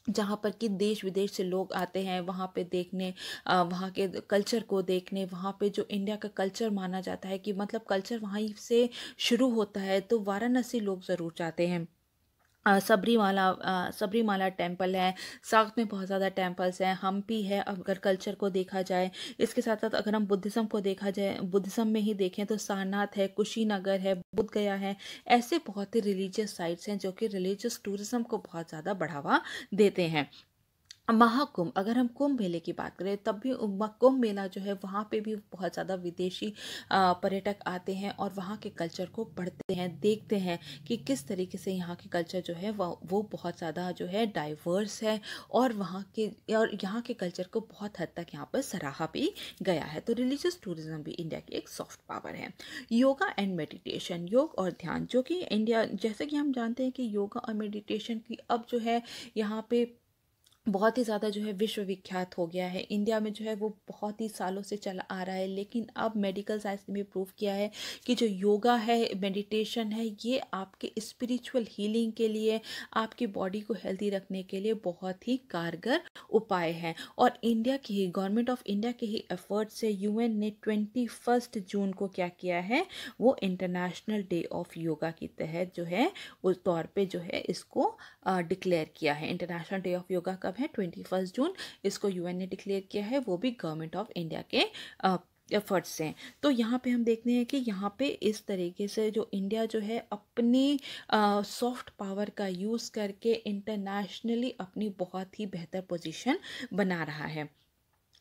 जहाँ पर कि देश विदेश से लोग आते हैं वहाँ पे देखने वहाँ के कल्चर को देखने वहाँ पे जो इंडिया का कल्चर माना जाता है कि मतलब कल्चर वहीं से शुरू होता है तो वाराणसी लोग ज़रूर जाते हैं सबरीमाला सबरीमाला टेम्पल है साउथ में बहुत ज़्यादा टेम्पल्स हैं हम्पी है अगर कल्चर को देखा जाए इसके साथ साथ अगर हम बुद्धिज़्म को देखा जाए बुद्धिज़्म में ही देखें तो सारनाथ है कुशीनगर है बुद्ध गया है ऐसे बहुत ही रिलीजियस साइट्स हैं जो कि रिलीजियस टूरिज़्म को बहुत ज़्यादा बढ़ावा देते हैं महाकुंभ अगर हम कुंभ मेले की बात करें तब भी कुंभ मेला जो है वहाँ पे भी बहुत ज़्यादा विदेशी पर्यटक आते हैं और वहाँ के कल्चर को पढ़ते हैं देखते हैं कि किस तरीके से यहाँ के कल्चर जो है वह वो बहुत ज़्यादा जो है डाइवर्स है और वहाँ के और यहाँ के कल्चर को बहुत हद तक यहाँ पर सराहा भी गया है तो रिलीजियस टूरिज़म भी इंडिया की एक सॉफ्ट पावर है योगा एंड मेडिटेशन योग और ध्यान जो कि इंडिया जैसे कि हम जानते हैं कि योगा और मेडिटेशन की अब जो है यहाँ पर बहुत ही ज़्यादा जो है विश्वविख्यात हो गया है इंडिया में जो है वो बहुत ही सालों से चला आ रहा है लेकिन अब मेडिकल साइंस ने भी प्रूव किया है कि जो योगा है मेडिटेशन है ये आपके स्पिरिचुअल हीलिंग के लिए आपकी बॉडी को हेल्दी रखने के लिए बहुत ही कारगर उपाय है और इंडिया की ही गवर्नमेंट ऑफ इंडिया के ही एफर्ट से यू ने ट्वेंटी फर्स्ट जून को क्या किया है वो इंटरनेशनल डे ऑफ योगा के तहत जो है उस तौर पर जो है इसको डिक्लेयर किया है इंटरनेशनल डे ऑफ योगा का कब है ट्वेंटी फर्स्ट जून इसको यूएन ने डिक्लेयर किया है वो भी गवर्नमेंट ऑफ इंडिया के uh, एफर्ट्स हैं तो यहाँ पे हम देखते हैं कि यहाँ पे इस तरीके से जो इंडिया जो है अपनी सॉफ्ट पावर का यूज़ करके इंटरनेशनली अपनी बहुत ही बेहतर पोजीशन बना रहा है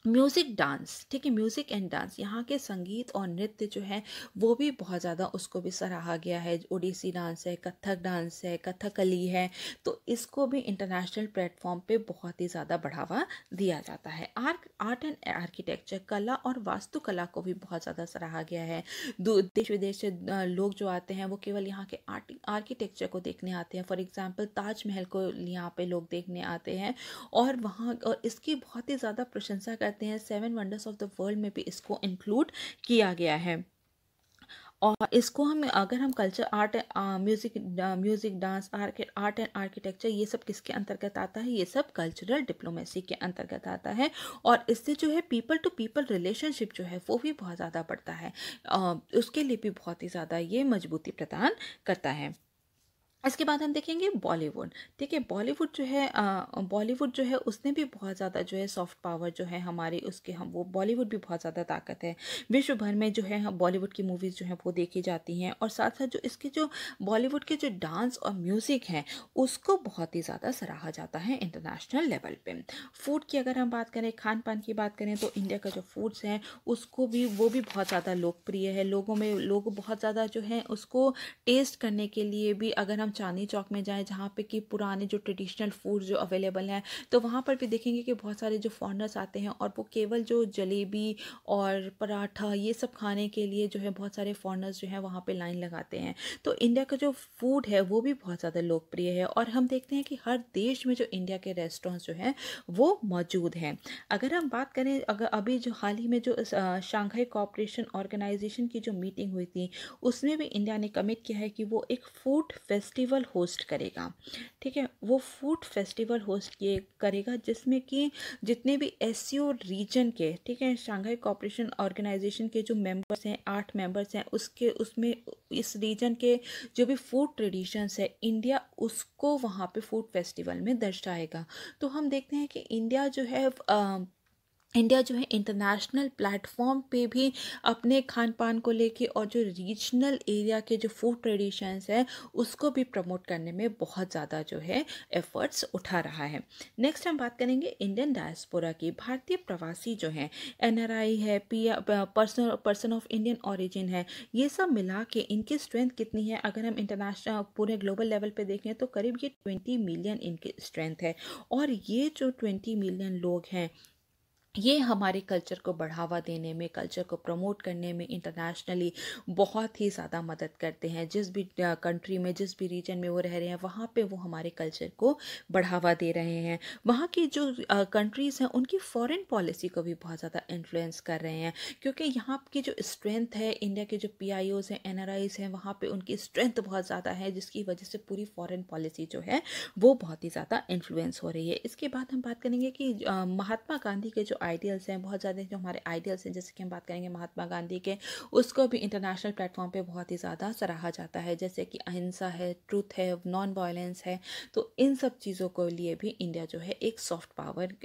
म्यूज़िक डांस ठीक है म्यूज़िक एंड डांस यहाँ के संगीत और नृत्य जो है वो भी बहुत ज़्यादा उसको भी सराहा गया है ओडिसी डांस है कथक डांस है कथकली है तो इसको भी इंटरनेशनल प्लेटफॉर्म पे बहुत ही ज़्यादा बढ़ावा दिया जाता है आर्ट आर्ट एंड आर्किटेक्चर कला और वास्तुकला को भी बहुत ज़्यादा सराहा गया है देश विदेश से लोग जो आते हैं वो केवल यहाँ के आर्ट आर्किटेक्चर को देखने आते हैं फॉर एग्ज़ाम्पल ताजमहल को यहाँ पर लोग देखने आते हैं और वहाँ और इसकी बहुत ही ज़्यादा प्रशंसा सकते हैं seven wonders of the world में भी इसको इंक्लूड किया गया है और इसको हम अगर हम culture art music music dance art and architecture ये सब किसके अंतर्गत आता है ये सब कल्चरल डिप्लोमेसी के अंतर्गत आता है और इससे जो है पीपल टू पीपल रिलेशनशिप जो है वो भी बहुत ज़्यादा बढ़ता है आ, उसके लिए भी बहुत ही ज़्यादा ये मजबूती प्रदान करता है इसके बाद हम देखेंगे बॉलीवुड ठीक है बॉलीवुड जो है बॉलीवुड जो है उसने भी बहुत ज़्यादा जो है सॉफ्ट पावर जो है हमारे उसके हम वो बॉलीवुड भी बहुत ज़्यादा ताकत है विश्व भर में जो है बॉलीवुड की मूवीज़ जो हैं वो देखी जाती हैं और साथ साथ जो इसके जो बॉलीवुड के जो डांस और म्यूज़िक हैं उसको बहुत ही ज़्यादा सराहा जाता है इंटरनेशनल लेवल पर फूड की अगर हम बात करें खान पान की बात करें तो इंडिया का जो फूड्स हैं उसको भी वो भी बहुत ज़्यादा लोकप्रिय है लोगों में लोग बहुत ज़्यादा जो है उसको टेस्ट करने के लिए भी अगर हम चांदनी चौक में जाएँ जहाँ पे कि पुराने जो ट्रेडिशनल फूड जो अवेलेबल हैं तो वहाँ पर भी देखेंगे कि बहुत सारे जो फॉरनर्स आते हैं और वो केवल जो जलेबी और पराठा ये सब खाने के लिए जो है बहुत सारे फॉरनर्स जो हैं वहाँ पर लाइन लगाते हैं तो इंडिया का जो फूड है वो भी बहुत ज़्यादा लोकप्रिय है और हम देखते हैं कि हर देश में जो इंडिया के रेस्टोरेंट्स जो हैं वो मौजूद हैं अगर हम बात करें अगर अभी जो हाल ही में जो शांघाई कॉपरेशन ऑर्गेनाइजेशन की जो मीटिंग हुई थी उसमें भी इंडिया ने कमिट किया है कि वो एक फूड फेस्टिवल फेस्टिवल होस्ट करेगा ठीक है वो फूड फेस्टिवल होस्ट किए करेगा जिसमें कि जितने भी एस रीजन के ठीक है शांघाई कॉपरेशन ऑर्गेनाइजेशन के जो मेंबर्स हैं आठ मेंबर्स हैं उसके उसमें इस रीजन के जो भी फूड ट्रेडिशंस है इंडिया उसको वहाँ पे फूड फेस्टिवल में दर्शाएगा तो हम देखते हैं कि इंडिया जो है आ, इंडिया जो है इंटरनेशनल प्लेटफॉर्म पे भी अपने खान पान को लेके और जो रीजनल एरिया के जो फूड ट्रेडिशंस हैं उसको भी प्रमोट करने में बहुत ज़्यादा जो है एफर्ट्स उठा रहा है नेक्स्ट हम बात करेंगे इंडियन डायस्पोरा की भारतीय प्रवासी जो हैं एनआरआई है P person person of Indian origin है ये सब मिला के इनकी स्ट्रेंथ कितनी है अगर हम इंटरनेशनल पूरे ग्लोबल लेवल पर देखें तो करीब ये ट्वेंटी मिलियन इनकी स्ट्रेंथ है और ये जो ट्वेंटी मिलियन लोग हैं ये हमारे कल्चर को बढ़ावा देने में कल्चर को प्रमोट करने में इंटरनेशनली बहुत ही ज़्यादा मदद करते हैं जिस भी कंट्री में जिस भी रीजन में वो रह रहे हैं वहाँ पे वो हमारे कल्चर को बढ़ावा दे रहे हैं वहाँ की जो कंट्रीज़ हैं उनकी फॉरेन पॉलिसी को भी बहुत ज़्यादा इन्फ्लुएंस कर रहे हैं क्योंकि यहाँ की जो स्ट्रेंथ है इंडिया के जो पी आई ओज़ हैं एन आर आईज़ हैं वहाँ पर उनकी स्ट्रेंथ बहुत ज़्यादा है जिसकी वजह से पूरी फॉरेन पॉलिसी जो है वो बहुत ही ज़्यादा इन्फ्लुएंस हो रही है इसके बाद हम बात करेंगे कि महात्मा गांधी के जो आइडियल्स हैं बहुत ज़्यादा जो हमारे आइडियल्स हैं जैसे कि हम बात करेंगे महात्मा गांधी के उसको भी इंटरनेशनल प्लेटफॉर्म पर बहुत ही ज़्यादा सराहा जाता है जैसे कि अहिंसा है ट्रूथ है नॉन वायलेंस है तो इन सब चीज़ों को लिए भी इंडिया जो है एक सॉफ्ट पावर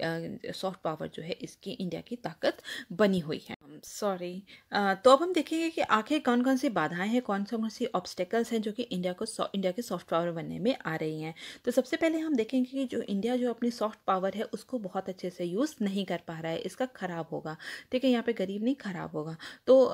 सॉफ्ट पावर जो है इसकी इंडिया की ताकत बनी हुई है सॉरी uh, तो अब हम देखेंगे कि आखिर कौन कौन सी बाधाएं हैं कौन कौन सी ऑब्स्टेकल्स हैं जो कि इंडिया को इंडिया के सॉफ्ट पावर बनने में आ रही हैं तो सबसे पहले हम देखेंगे कि जो इंडिया जो अपनी सॉफ्ट पावर है उसको बहुत अच्छे से यूज़ नहीं कर पा रहा है इसका ख़राब होगा ठीक है यहाँ पर गरीब नहीं ख़राब होगा तो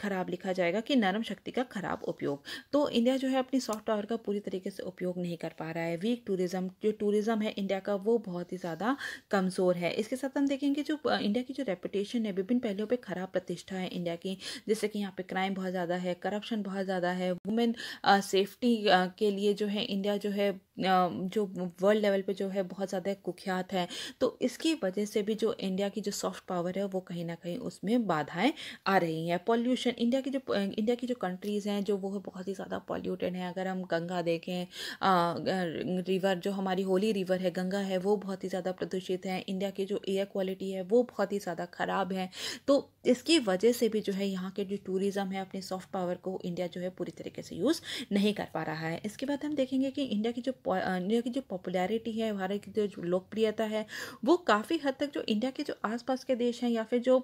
ख़राब लिखा जाएगा कि नरम शक्ति का ख़राब उपयोग तो इंडिया जो है अपनी सॉफ्ट पावर का पूरी तरीके से उपयोग नहीं कर पा रहा है वीक टूरिज़्म जो टूरिज़्म है इंडिया का वो बहुत ही ज़्यादा कमज़ोर है इसके साथ हम देखेंगे जो इंडिया की जो रेपुटेशन है विभिन्न पहलुओं पर ख़राब प्रतिष्ठा है इंडिया की जैसे कि यहाँ पे क्राइम बहुत ज़्यादा है करप्शन बहुत ज़्यादा है वुमेन सेफ्टी के लिए जो है इंडिया जो है जो वर्ल्ड लेवल पे जो है बहुत ज़्यादा कुख्यात है तो इसकी वजह से भी जो इंडिया की जो सॉफ्ट पावर है वो कहीं ना कहीं उसमें बाधाएं आ रही हैं पॉल्यूशन इंडिया की जो इंडिया की जो कंट्रीज़ हैं जो वो बहुत ही ज़्यादा पॉल्यूटेड हैं अगर हम गंगा देखें आ, रिवर जो हमारी होली रिवर है गंगा है वो बहुत ही ज़्यादा प्रदूषित है इंडिया की जो एयर क्वालिटी है वो बहुत ही ज़्यादा ख़राब है तो इसकी वजह से भी जो है यहाँ के जो टूरिज़म है अपने सॉफ्ट पावर को इंडिया जो है पूरी तरीके से यूज़ नहीं कर पा रहा है इसके बाद हम देखेंगे कि इंडिया की जो इंडिया की जो पॉपुलैरिटी है भारत की जो लोकप्रियता है वो काफ़ी हद तक जो इंडिया के जो आसपास के देश हैं या फिर जो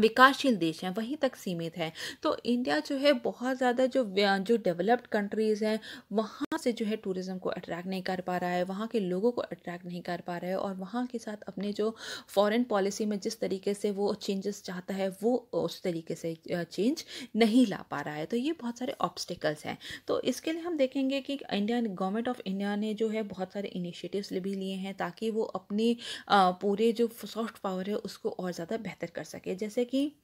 विकासशील देश हैं वहीं तक सीमित है तो इंडिया जो है बहुत ज़्यादा जो जो डेवलप्ड कंट्रीज़ हैं वहाँ से जो है टूरिज़्म को अट्रैक्ट नहीं कर पा रहा है वहाँ के लोगों को अट्रैक्ट नहीं कर पा रहा है और वहाँ के साथ अपने जो फॉरेन पॉलिसी में जिस तरीके से वो चेंजेस चाहता है वो उस तरीके से चेंज नहीं ला पा रहा है तो ये बहुत सारे ऑब्स्टिकल्स हैं तो इसके लिए हम देखेंगे कि इंडिया गवर्नमेंट ऑफ इंडिया ने जो है बहुत सारे इनिशिएटिव्स भी लिए हैं ताकि वो अपने पूरे जो सॉफ्ट पावर है उसको और ज़्यादा बेहतर कर सके जैसे থেকে কি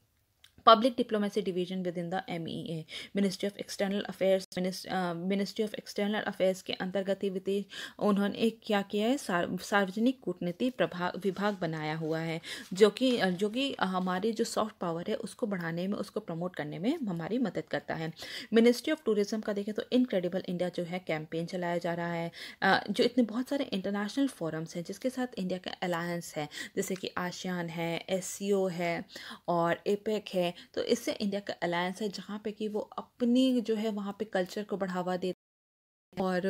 public diplomacy division within the MEA ministry of external affairs uh, ministry of external affairs के अंतर्गत ही विदेश उन्होंने क्या किया है सार, सार्वजनिक कूटनीति प्रभाग विभाग बनाया हुआ है जो कि जो कि हमारी जो सॉफ्ट पावर है उसको बढ़ाने में उसको प्रमोट करने में हमारी मदद करता है मिनिस्ट्री ऑफ टूरिज्म का देखें तो इनक्रेडिबल इंडिया जो है कैंपेन चलाया जा रहा है जो इतने बहुत सारे इंटरनेशनल फोरम्स हैं जिसके साथ इंडिया का अलायंस है जैसे कि आशियान है एस है और एपेक है है तो इससे इंडिया का अलायंस है जहाँ पे कि वो अपनी जो है वहाँ पे कल्चर को बढ़ावा दे और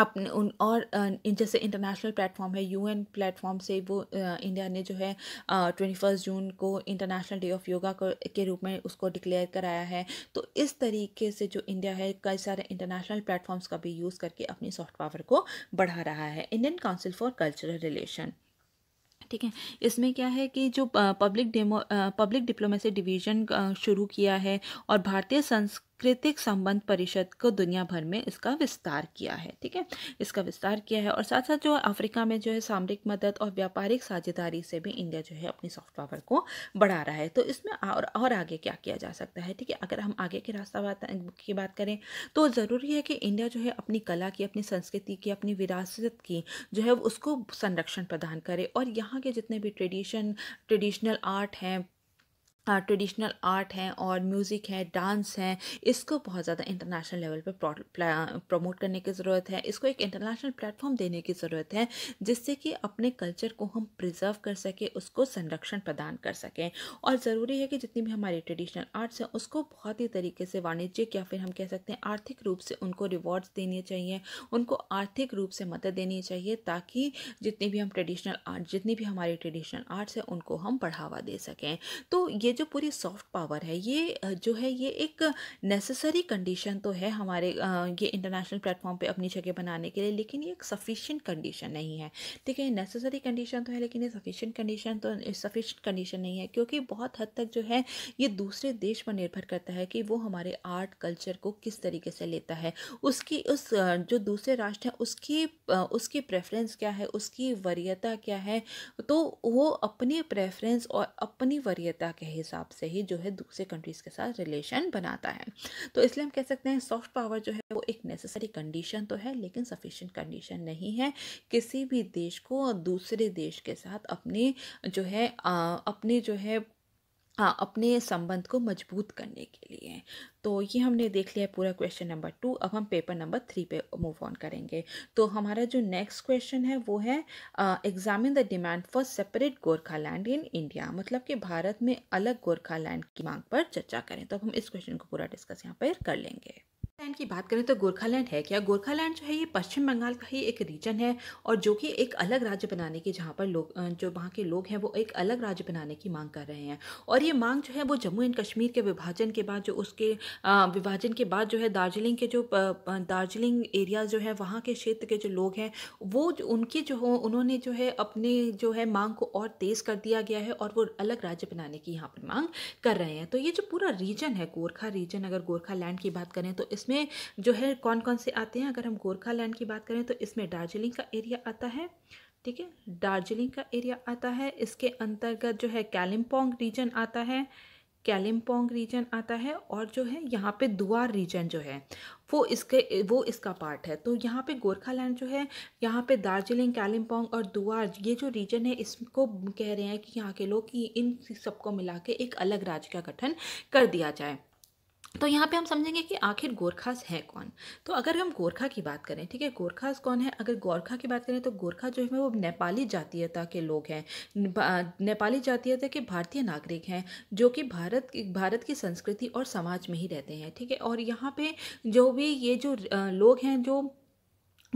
अपने उन और जैसे इंटरनेशनल प्लेटफॉर्म है यूएन प्लेटफॉर्म से वो इंडिया ने जो है ट्वेंटी फर्स्ट जून को इंटरनेशनल डे ऑफ योगा के रूप में उसको डिक्लेयर कराया है तो इस तरीके से जो इंडिया है कई सारे इंटरनेशनल प्लेटफॉर्म्स का भी यूज़ करके अपनी सॉफ्ट पावर को बढ़ा रहा है Indian council for cultural relation ठीक है इसमें क्या है कि जो public demo public diplomacy division शुरू किया है और भारतीय संस्कृति सांस्कृतिक संबंध परिषद को दुनिया भर में इसका विस्तार किया है ठीक है इसका विस्तार किया है और साथ साथ जो अफ्रीका में जो है सामरिक मदद और व्यापारिक साझेदारी से भी इंडिया जो है अपनी सॉफ्ट पावर को बढ़ा रहा है तो इसमें और और आगे क्या किया जा सकता है ठीक है अगर हम आगे के रास्ता बात की बात करें तो ज़रूरी है कि इंडिया जो है अपनी कला की अपनी संस्कृति की अपनी विरासत की जो है उसको संरक्षण प्रदान करे और यहाँ के जितने भी ट्रेडिशन ट्रेडिशनल आर्ट हैं ट्रेडिशनल आर्ट हैं और म्यूज़िक है डांस है इसको बहुत ज़्यादा इंटरनेशनल लेवल पर प्रमोट करने की ज़रूरत है इसको एक इंटरनेशनल प्लेटफॉर्म देने की ज़रूरत है जिससे कि अपने कल्चर को हम प्रिजर्व कर सकें उसको संरक्षण प्रदान कर सकें और ज़रूरी है कि जितनी भी हमारी ट्रेडिशनल आर्ट्स हैं उसको बहुत ही तरीके से वाणिज्यिक या फिर हम कह सकते हैं आर्थिक रूप से उनको रिवॉर्ड्स देने चाहिए उनको आर्थिक रूप से मदद देनी चाहिए ताकि जितनी भी हम ट्रेडिशनल आर्ट जितनी भी हमारी ट्रेडिशनल आर्ट्स हैं उनको हम बढ़ावा दे सकें तो ये जो पूरी सॉफ्ट पावर है ये जो है ये एक नेसेसरी कंडीशन तो है हमारे ये इंटरनेशनल प्लेटफॉर्म पे अपनी जगह बनाने के लिए लेकिन ये एक सफिशियंट कंडीशन नहीं है ठीक है नेसेसरी कंडीशन तो है लेकिन ये सफिशिएंट कंडीशन तो सफिशिएंट कंडीशन नहीं है क्योंकि बहुत हद तक जो है ये दूसरे देश पर निर्भर करता है कि वो हमारे आर्ट कल्चर को किस तरीके से लेता है उसकी उस जो दूसरे राष्ट्र है उसकी उसकी प्रेफरेंस क्या है उसकी वरीयता क्या है तो वो अपनी प्रेफरेंस और अपनी वरीयता के हिसाब से ही जो है दूसरे कंट्रीज़ के साथ रिलेशन बनाता है तो इसलिए हम कह सकते हैं सॉफ्ट पावर जो है वो एक नेसेसरी कंडीशन तो है लेकिन सफिशेंट कंडीशन नहीं है किसी भी देश को दूसरे देश के साथ अपने जो है अपने जो है हाँ अपने संबंध को मजबूत करने के लिए तो ये हमने देख लिया है पूरा क्वेश्चन नंबर टू अब हम पेपर नंबर थ्री पे मूव ऑन करेंगे तो हमारा जो नेक्स्ट क्वेश्चन है वो है examine the demand for separate Gorkhaland in India मतलब कि भारत में अलग गोरखा लैंड की मांग पर चर्चा करें तो अब हम इस क्वेश्चन को पूरा डिस्कस यहाँ पर कर लेंगे लैंड की बात करें तो गोरखालैंड है क्या गोरखालैंड जो है ये पश्चिम बंगाल का ही एक रीजन है और जो कि एक अलग राज्य बनाने की जहाँ पर लोग जो वहाँ के लोग हैं वो एक अलग राज्य बनाने की मांग कर रहे हैं और ये मांग जो है वो जम्मू एंड कश्मीर के विभाजन के बाद जो उसके विभाजन के बाद जो है दार्जिलिंग के जो दार्जिलिंग एरिया जो है वहाँ के क्षेत्र के जो लोग हैं वो उनके जो हो उन्होंने जो है अपने जो है मांग को और तेज़ कर दिया गया है और वो अलग राज्य बनाने की यहाँ पर मांग कर रहे हैं तो ये जो पूरा रीजन है गोरखा रीजन अगर गोरखा लैंड की बात करें तो इसमें इसमें जो है कौन कौन से आते हैं अगर हम गोरखा लैंड की बात करें तो इसमें दार्जिलिंग का एरिया आता है ठीक है दार्जिलिंग का एरिया आता है इसके अंतर्गत जो है कैलिम्पोंग रीजन आता है कैलिम्पोंग रीजन आता है और जो है यहाँ पे दुआर रीजन जो है वो इसके वो इसका पार्ट है तो यहाँ पे गोरखालैंड जो है यहाँ पे दार्जिलिंग कैलिम्पोंग और दुआर ये जो रीजन है इसको कह रहे हैं कि यहाँ के लोग इन सबको मिला के एक अलग राज्य का गठन कर दिया जाए तो यहाँ पे हम समझेंगे कि आखिर गोरखास है कौन तो अगर हम गोरखा की बात करें ठीक है गोरखास कौन है अगर गोरखा की बात करें तो गोरखा जो है वो नेपाली जातीयता के लोग हैं नेपाली जातीयता के भारतीय नागरिक हैं जो कि भारत भारत की संस्कृति और समाज में ही रहते हैं ठीक है और यहाँ पे जो भी ये जो लोग हैं जो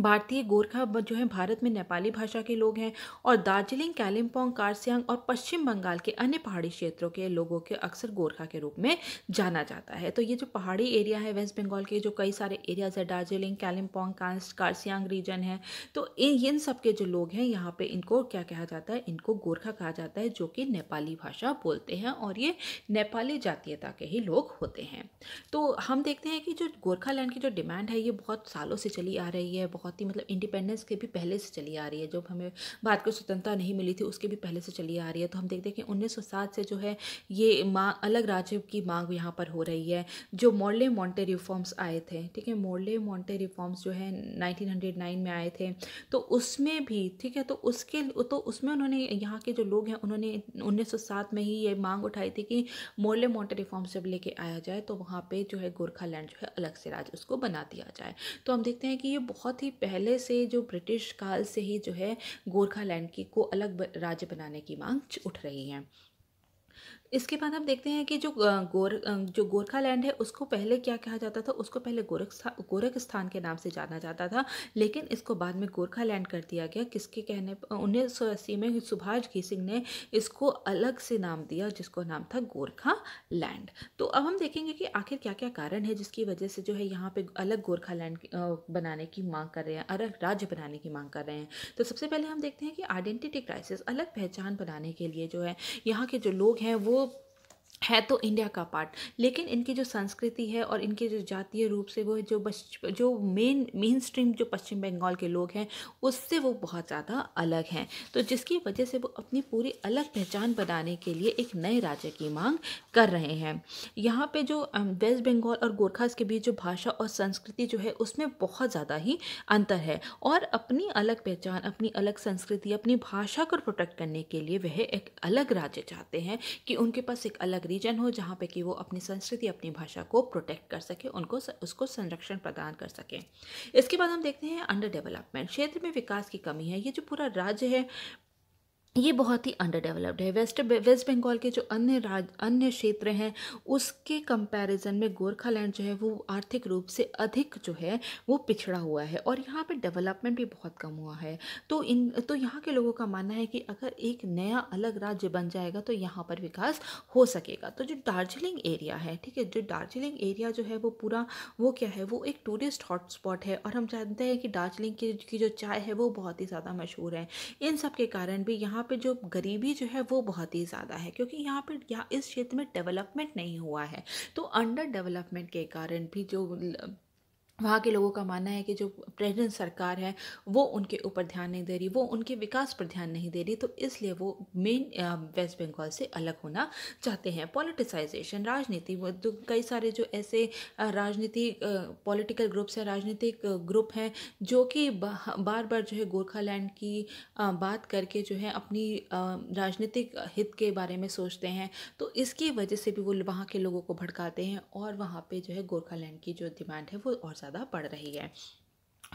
भारतीय गोरखा जो है भारत में नेपाली भाषा के लोग हैं और दार्जिलिंग कैलिम्पोंग कारसियांग और पश्चिम बंगाल के अन्य पहाड़ी क्षेत्रों के लोगों के अक्सर गोरखा के रूप में जाना जाता है तो ये जो पहाड़ी एरिया है वेस्ट बंगाल के जो कई सारे एरियाज है दार्जिलिंग कैलिम्पोंग कारसियांग रीजन है तो इन सब के जो लोग हैं यहाँ पर इनको क्या कहा जाता है इनको गोरखा कहा जाता है जो कि नेपाली भाषा बोलते हैं और ये नेपाली जातीयता के ही लोग होते हैं तो हम देखते हैं कि जो गोरखालैंड की जो डिमांड है ये बहुत सालों से चली आ रही है बहुत बहुत ही मतलब इंडिपेंडेंस के भी पहले से चली आ रही है जब हमें भारत को स्वतंत्रता नहीं मिली थी उसके भी पहले से चली आ रही है तो हम देखते हैं कि 1907 से जो है ये मांग अलग राज्य की मांग यहाँ पर हो रही है जो मोरले मॉन्टे रिफॉर्म्स आए थे ठीक है मोरले मॉन्टे रिफॉर्म्स जो है नाइनटीन में आए थे तो उसमें भी ठीक है तो उसके तो उसमें उन्होंने यहाँ के जो लोग हैं उन्होंने उन्नीस में ही ये मांग उठाई थी कि मोरले मॉन्टे रिफॉर्म्स जब लेके आया जाए तो वहाँ पर जो है गोरखालैंड जो है अलग से राज्य उसको बना दिया जाए तो हम देखते हैं कि ये बहुत ही पहले से जो ब्रिटिश काल से ही जो है गोरखालैंड की को अलग राज्य बनाने की मांग उठ रही है इसके बाद हम देखते हैं कि जो गोर जो गोरखा लैंड है उसको पहले क्या कहा जाता था उसको पहले गोरख गोरख स्थान के नाम से जाना जाता था लेकिन इसको बाद में गोरखा लैंड कर दिया गया किसके कहने उन्नीस सौ अस्सी में सुभाष घी सिंह ने इसको अलग से नाम दिया जिसको नाम था गोरखा लैंड तो अब हम देखेंगे कि आखिर क्या क्या कारण है जिसकी वजह से जो है यहाँ पर अलग गोरखा लैंड बनाने की मांग कर रहे हैं अलग राज्य बनाने की मांग कर रहे हैं तो सबसे पहले हम देखते हैं कि आइडेंटिटी क्राइसिस अलग पहचान बनाने के लिए जो है यहाँ के जो लोग हैं वो है तो इंडिया का पार्ट लेकिन इनकी जो संस्कृति है और इनके जो जातीय रूप से वो जो बच जो मेन मेन स्ट्रीम जो पश्चिम बंगाल के लोग हैं उससे वो बहुत ज़्यादा अलग हैं तो जिसकी वजह से वो अपनी पूरी अलग पहचान बनाने के लिए एक नए राज्य की मांग कर रहे हैं यहाँ पे जो वेस्ट बंगाल और गोरखास के बीच जो भाषा और संस्कृति जो है उसमें बहुत ज़्यादा ही अंतर है और अपनी अलग पहचान अपनी अलग संस्कृति अपनी भाषा को प्रोटेक्ट करने के लिए वह एक अलग राज्य चाहते हैं कि उनके पास एक अलग रीजन हो जहाँ पे कि वो अपनी संस्कृति अपनी भाषा को प्रोटेक्ट कर सके उनको उसको संरक्षण प्रदान कर सकें इसके बाद हम देखते हैं अंडर डेवलपमेंट क्षेत्र में विकास की कमी है ये जो पूरा राज्य है ये बहुत ही अंडर डेवलप्ड है वेस्ट वेस्ट बंगाल के जो अन्य राज अन्य क्षेत्र हैं उसके कंपैरिजन में गोरखालैंड जो है वो आर्थिक रूप से अधिक जो है वो पिछड़ा हुआ है और यहाँ पे डेवलपमेंट भी बहुत कम हुआ है तो इन तो यहाँ के लोगों का मानना है कि अगर एक नया अलग राज्य बन जाएगा तो यहाँ पर विकास हो सकेगा तो जो दार्जिलिंग एरिया है ठीक है जो दार्जिलिंग एरिया जो है वो पूरा वो क्या है वो एक टूरिस्ट हॉटस्पॉट है और हम जानते हैं कि दार्जिलिंग की जो चाय है वो बहुत ही ज़्यादा मशहूर है इन सब के कारण भी यहाँ पे जो गरीबी जो है वो बहुत ही ज़्यादा है क्योंकि यहाँ पे इस क्षेत्र में डेवलपमेंट नहीं हुआ है तो अंडर डेवलपमेंट के कारण भी जो वहाँ के लोगों का मानना है कि जो प्रेजेंट सरकार है वो उनके ऊपर ध्यान नहीं दे रही वो उनके विकास पर ध्यान नहीं दे रही तो इसलिए वो मेन वेस्ट बंगाल से अलग होना चाहते हैं पॉलिटिसाइजेशन राजनीति वो तो कई सारे जो ऐसे राजनीति पॉलिटिकल ग्रुप्स हैं राजनीतिक ग्रुप हैं जो कि बार बार जो है गोरखालैंड की बात करके जो है अपनी राजनीतिक हित के बारे में सोचते हैं तो इसकी वजह से भी वो वहाँ के लोगों को भड़काते हैं और वहाँ पर जो है गोरखालैंड की जो डिमांड है वो और ज़्यादा बढ़ रही है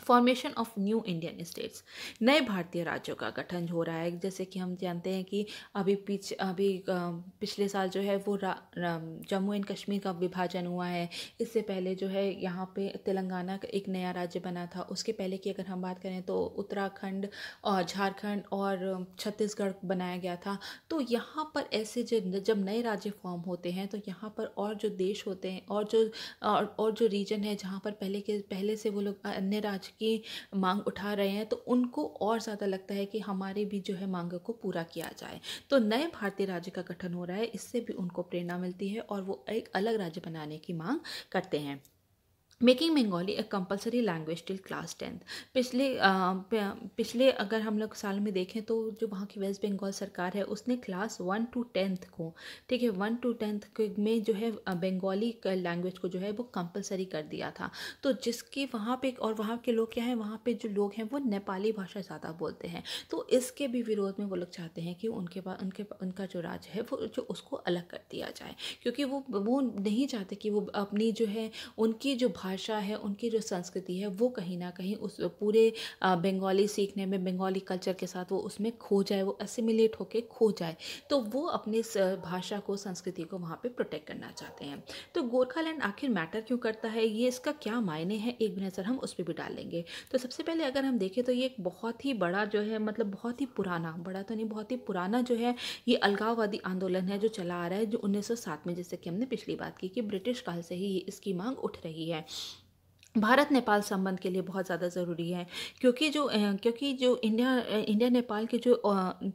formation of new Indian states नए भारतीय राज्यों का गठन हो रहा है जैसे कि हम जानते हैं कि अभी पिछ अभी पिछले साल जो है वो जम्मू एंड कश्मीर का विभाजन हुआ है इससे पहले जो है यहाँ पे तेलंगाना का एक नया राज्य बना था उसके पहले की अगर हम बात करें तो उत्तराखंड और झारखंड और छत्तीसगढ़ बनाया गया था तो यहाँ पर ऐसे जब नए राज्य फॉर्म होते हैं तो यहाँ पर और जो देश होते हैं और जो और, और जो रीजन है जहाँ पर पहले के पहले से वो लोग अन्य राज्य समाज की मांग उठा रहे हैं तो उनको और ज़्यादा लगता है कि हमारे भी जो है मांग को पूरा किया जाए तो नए भारतीय राज्य का गठन हो रहा है इससे भी उनको प्रेरणा मिलती है और वो एक अलग राज्य बनाने की मांग करते हैं making Bengali a compulsory language till class tenth पिछले आ, पिछले अगर हम लोग साल में देखें तो जो वहाँ की वेस्ट बंगाल सरकार है उसने क्लास वन टू टेंथ को ठीक है वन टू टेंथ में जो है बंगाली लैंग्वेज को जो है वो कंपलसरी कर दिया था तो जिसके वहाँ पे और वहाँ के लोग क्या है वहाँ पे जो लोग हैं वो नेपाली भाषा ज़्यादा बोलते हैं तो इसके भी विरोध में वो लोग चाहते हैं कि उनके पास उनके उनका जो राज्य है वो जो उसको अलग कर दिया जाए क्योंकि वो वो नहीं चाहते कि वो अपनी जो है उनकी जो भाषा भाषा है उनकी जो संस्कृति है वो कहीं ना कहीं उस पूरे बंगाली सीखने में बंगाली कल्चर के साथ वो उसमें खो जाए वो असिमिलेट होके खो जाए तो वो अपने भाषा को संस्कृति को वहाँ पर प्रोटेक्ट करना चाहते हैं तो गोरखालैंड आखिर मैटर क्यों करता है ये इसका क्या मायने हैं एक भी नज़र हम उस पर भी डालेंगे तो सबसे पहले अगर हम देखें तो ये एक बहुत ही बड़ा जो है मतलब बहुत ही पुराना बड़ा तो नहीं बहुत ही पुराना जो है ये अलगाववादी आंदोलन है जो चला आ रहा है जो 1907 में जैसे कि हमने पिछली बात की कि ब्रिटिश काल से ही इसकी मांग उठ रही है भारत नेपाल संबंध के लिए बहुत ज़्यादा ज़रूरी है क्योंकि जो क्योंकि जो इंडिया इंडिया नेपाल के जो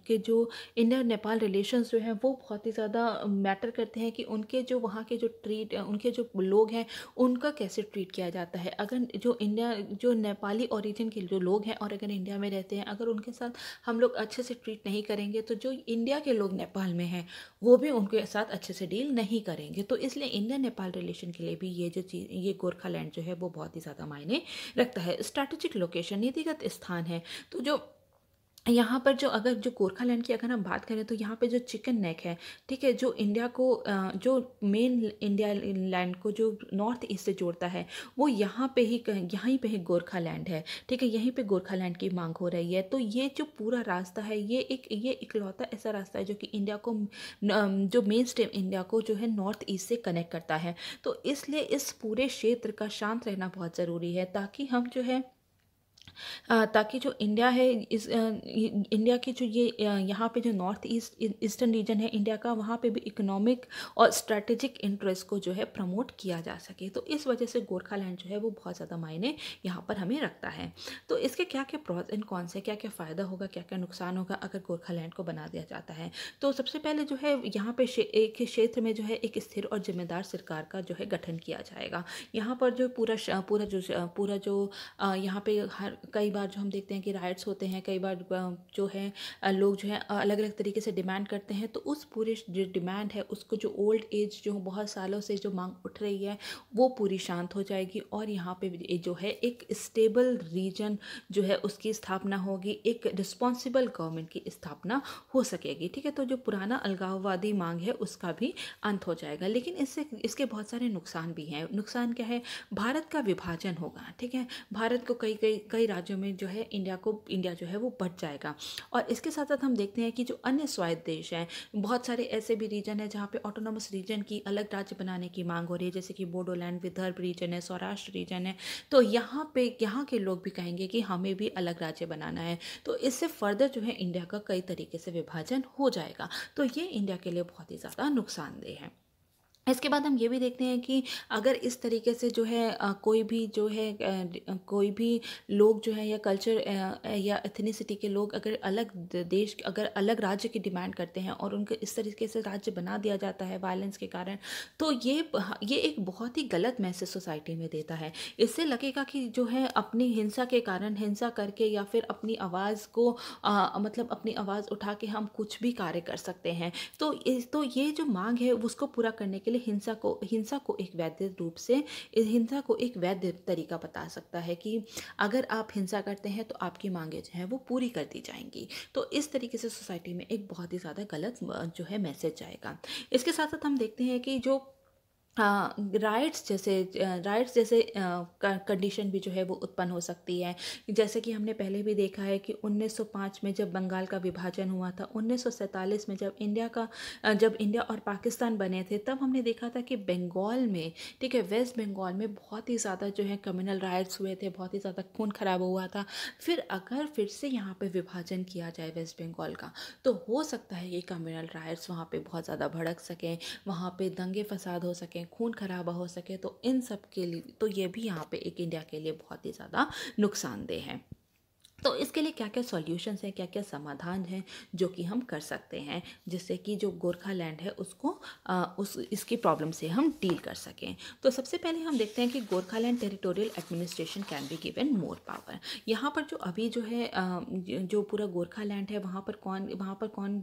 के जो इंडिया नेपाल रिलेशंस जो हैं वो बहुत ही ज़्यादा मैटर करते हैं कि उनके जो वहाँ के जो ट्रीट उनके जो लोग हैं उनका कैसे ट्रीट किया जाता है अगर जो इंडिया जो नेपाली ओरिजिन के जो लोग हैं और अगर इंडिया में रहते हैं अगर उनके साथ हम लोग अच्छे से ट्रीट नहीं करेंगे तो जो इंडिया के लोग नेपाल में हैं वो भी उनके साथ अच्छे से डील नहीं करेंगे तो इसलिए इंडिया नेपाल रिलेशन के लिए भी ये जो चीज़ ये गोरखालैंड जो है वो बहुत बहुत ही ज़्यादा मायने रखता है स्ट्रैटेजिक लोकेशन नीतिगत स्थान है तो जो यहाँ पर जो अगर जो गोरखालैंड की अगर हम बात करें तो यहाँ पे जो चिकन नेक है ठीक है जो इंडिया को जो मेन इंडिया लैंड को जो नॉर्थ ईस्ट से जोड़ता है वो यहाँ पे ही यहीं पे ही गोरखालैंड है ठीक है यहीं पे गोरखालैंड की मांग हो रही है तो ये जो पूरा रास्ता है ये एक ये इकलौता ऐसा रास्ता है जो कि इंडिया को जो मेन स्टेम इंडिया को जो है नॉर्थ ईस्ट से कनेक्ट करता है तो इसलिए इस पूरे क्षेत्र का शांत रहना बहुत ज़रूरी है ताकि हम जो है ताकि जो इंडिया है इस इंडिया की जो ये यहाँ पे जो नॉर्थ ईस्ट ईस्टर्न रीजन है इंडिया का वहाँ पे भी इकोनॉमिक और स्ट्रेटेजिक इंटरेस्ट को जो है प्रमोट किया जा सके तो इस वजह से गोरखालैंड जो है वो बहुत ज़्यादा मायने यहाँ पर हमें रखता है तो इसके क्या क्या प्रॉज एंड कौन से क्या क्या फ़ायदा होगा क्या क्या नुकसान होगा अगर गोरखालैंड को बना दिया जाता है तो सबसे पहले जो है यहाँ पर एक क्षेत्र में जो है एक स्थिर और जिम्मेदार सरकार का जो है गठन किया जाएगा यहाँ पर जो पूरा पूरा जो पूरा जो यहाँ पे हर कई बार जो हम देखते हैं कि राइट्स होते हैं कई बार जो है लोग जो है अलग अलग तरीके से डिमांड करते हैं तो उस पूरे जो डिमांड है उसको जो ओल्ड एज जो बहुत सालों से जो मांग उठ रही है वो पूरी शांत हो जाएगी और यहाँ पे जो है एक स्टेबल रीजन जो है उसकी स्थापना होगी एक रिस्पॉन्सिबल गवर्नमेंट की स्थापना हो सकेगी ठीक है तो जो पुराना अलगाववादी मांग है उसका भी अंत हो जाएगा लेकिन इससे इसके बहुत सारे नुकसान भी हैं नुकसान क्या है भारत का विभाजन होगा ठीक है भारत को कई कई कई राज्यों में जो है इंडिया को इंडिया जो है वो बढ़ जाएगा और इसके साथ साथ हम देखते हैं कि जो अन्य स्वायत्त देश हैं बहुत सारे ऐसे भी रीजन है जहाँ पे ऑटोनोमस रीजन की अलग राज्य बनाने की मांग हो रही है जैसे कि बोडोलैंड विदर्भ रीजन है सौराष्ट्र रीजन है तो यहाँ पे यहाँ के लोग भी कहेंगे कि हमें भी अलग राज्य बनाना है तो इससे फर्दर जो है इंडिया का कई तरीके से विभाजन हो जाएगा तो ये इंडिया के लिए बहुत ही ज़्यादा नुकसानदेह है इसके बाद हम ये भी देखते हैं कि अगर इस तरीके से जो है कोई भी जो है कोई भी लोग जो है या कल्चर या एथनीसिटी के लोग अगर अलग देश अगर अलग राज्य की डिमांड करते हैं और उनके इस तरीके से राज्य बना दिया जाता है वायलेंस के कारण तो ये ये एक बहुत ही गलत मैसेज सोसाइटी में देता है इससे लगेगा कि जो है अपनी हिंसा के कारण हिंसा करके या फिर अपनी आवाज़ को मतलब अपनी आवाज़ उठा के हम कुछ भी कार्य कर सकते हैं तो तो ये जो मांग है उसको पूरा करने के लिए लिए हिंसा को हिंसा को एक वैध रूप से हिंसा को एक वैध तरीका बता सकता है कि अगर आप हिंसा करते हैं तो आपकी मांगे जो हैं वो पूरी कर दी जाएंगी तो इस तरीके से सोसाइटी में एक बहुत ही ज़्यादा गलत जो है मैसेज जाएगा इसके साथ साथ हम देखते हैं कि जो राइट्स जैसे राइट्स जैसे कंडीशन भी जो है वो उत्पन्न हो सकती है जैसे कि हमने पहले भी देखा है कि 1905 में जब बंगाल का विभाजन हुआ था 1947 में जब इंडिया का जब इंडिया और पाकिस्तान बने थे तब हमने देखा था कि बंगाल में ठीक है वेस्ट बंगाल में बहुत ही ज़्यादा जो है कम्युनल राइट्स हुए थे बहुत ही ज़्यादा खून खराब हुआ था फिर अगर फिर से यहाँ पर विभाजन किया जाए वेस्ट बंगाल का तो हो सकता है कि कम्युनल राइट्स वहाँ पर बहुत ज़्यादा भड़क सकें वहाँ पर दंगे फसाद हो सकें खून खराब हो सके तो इन सब के लिए तो ये भी यहाँ पे एक इंडिया के लिए बहुत ही ज़्यादा नुकसानदेह है तो इसके लिए क्या क्या सॉल्यूशंस हैं क्या क्या समाधान हैं जो कि हम कर सकते हैं जिससे कि जो गोरखा लैंड है उसको आ, उस इसकी प्रॉब्लम से हम डील कर सकें तो सबसे पहले हम देखते हैं कि Gorkhaland territorial administration can be given more power यहाँ पर जो अभी जो है आ, जो पूरा गोरखा लैंड है वहाँ पर कौन वहाँ पर कौन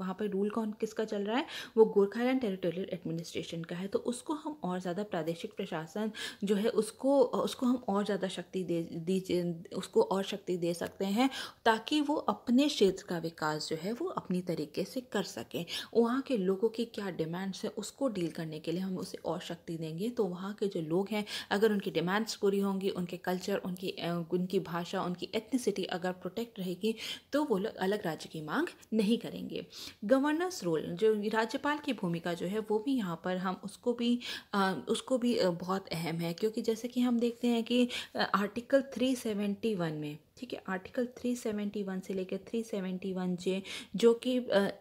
वहाँ पर रूल कौन किसका चल रहा है वो गोरखा लैंड टेरिटोरियल एडमिनिस्ट्रेशन का है तो उसको हम और ज़्यादा प्रादेशिक प्रशासन जो है उसको उसको हम और ज़्यादा शक्ति दे दीजिए उसको और शक्ति जानकारी दे सकते हैं ताकि वो अपने क्षेत्र का विकास जो है वो अपनी तरीके से कर सकें वहाँ के लोगों की क्या डिमांड्स है उसको डील करने के लिए हम उसे और शक्ति देंगे तो वहाँ के जो लोग हैं अगर उनकी डिमांड्स पूरी होंगी उनके कल्चर उनकी उनकी भाषा उनकी एथनिसिटी अगर प्रोटेक्ट रहेगी तो वो लोग अलग राज्य की मांग नहीं करेंगे गवर्नेंस रोल जो राज्यपाल की भूमिका जो है वो भी यहाँ पर हम उसको भी आ, उसको भी बहुत अहम है क्योंकि जैसे कि हम देखते हैं कि आर्टिकल 371 में ठीक है आर्टिकल 371 से लेकर 371 जे जो कि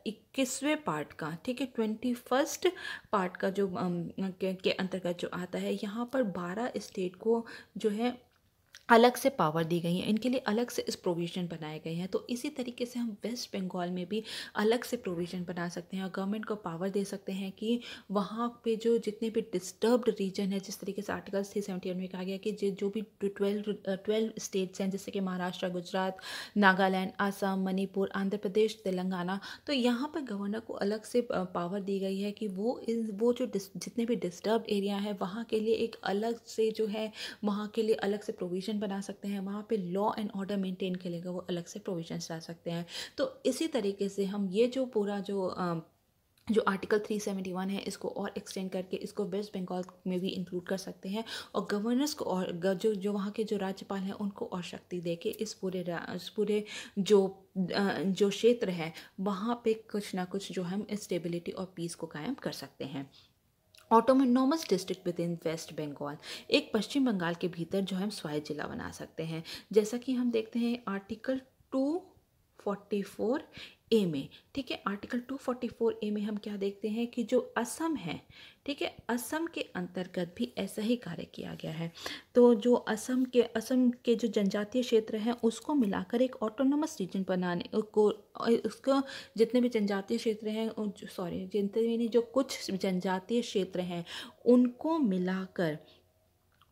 इक्कीसवें पार्ट का ठीक है ट्वेंटी फर्स्ट पार्ट का जो के, के अंतर्गत जो आता है यहाँ पर 12 स्टेट को जो है अलग से पावर दी गई है इनके लिए अलग से इस प्रोविज़न बनाए गए हैं तो इसी तरीके से हम वेस्ट बंगाल में भी अलग से प्रोविज़न बना सकते हैं और गवर्नमेंट को पावर दे सकते हैं कि वहाँ पे जो जितने भी डिस्टर्ब्ड रीजन है जिस तरीके से आर्टिकल थ्री सेवेंटी में कहा गया कि जो भी ट्वेल्व ट्वेल्व स्टेट्स हैं जैसे कि महाराष्ट्र गुजरात नागालैंड आसाम मणिपुर आंध्र प्रदेश तेलंगाना तो यहाँ पर गवर्नर को अलग से पावर दी गई है कि वो इन वो जो जितने भी डिस्टर्ब एरिया है वहाँ के लिए एक अलग से जो है वहाँ के लिए अलग से प्रोविज़न प्रोविज़न बना सकते हैं वहाँ पे लॉ एंड ऑर्डर मेंटेन के लिए वो अलग से प्रोविजन ला सकते हैं तो इसी तरीके से हम ये जो पूरा जो आ, जो आर्टिकल 371 है इसको और एक्सटेंड करके इसको वेस्ट बंगाल में भी इंक्लूड कर सकते हैं और गवर्नर्स को और जो जो वहाँ के जो राज्यपाल हैं उनको और शक्ति दे के इस पूरे इस पूरे जो जो क्षेत्र है वहाँ पे कुछ ना कुछ जो हम स्टेबिलिटी और पीस को कायम कर सकते हैं autonomous district within West Bengal एक पश्चिम बंगाल के भीतर जो हम स्वायत्त जिला बना सकते हैं जैसा कि हम देखते हैं article two forty four A में ठीक है आर्टिकल 244 ए में हम क्या देखते हैं कि जो असम है ठीक है असम के अंतर्गत भी ऐसा ही कार्य किया गया है तो जो असम के असम के जो जनजातीय क्षेत्र हैं उसको मिलाकर एक ऑटोनोमस रीजन बनाने को उसको जितने भी जनजातीय क्षेत्र हैं सॉरी जितने भी जो कुछ जनजातीय क्षेत्र हैं उनको मिलाकर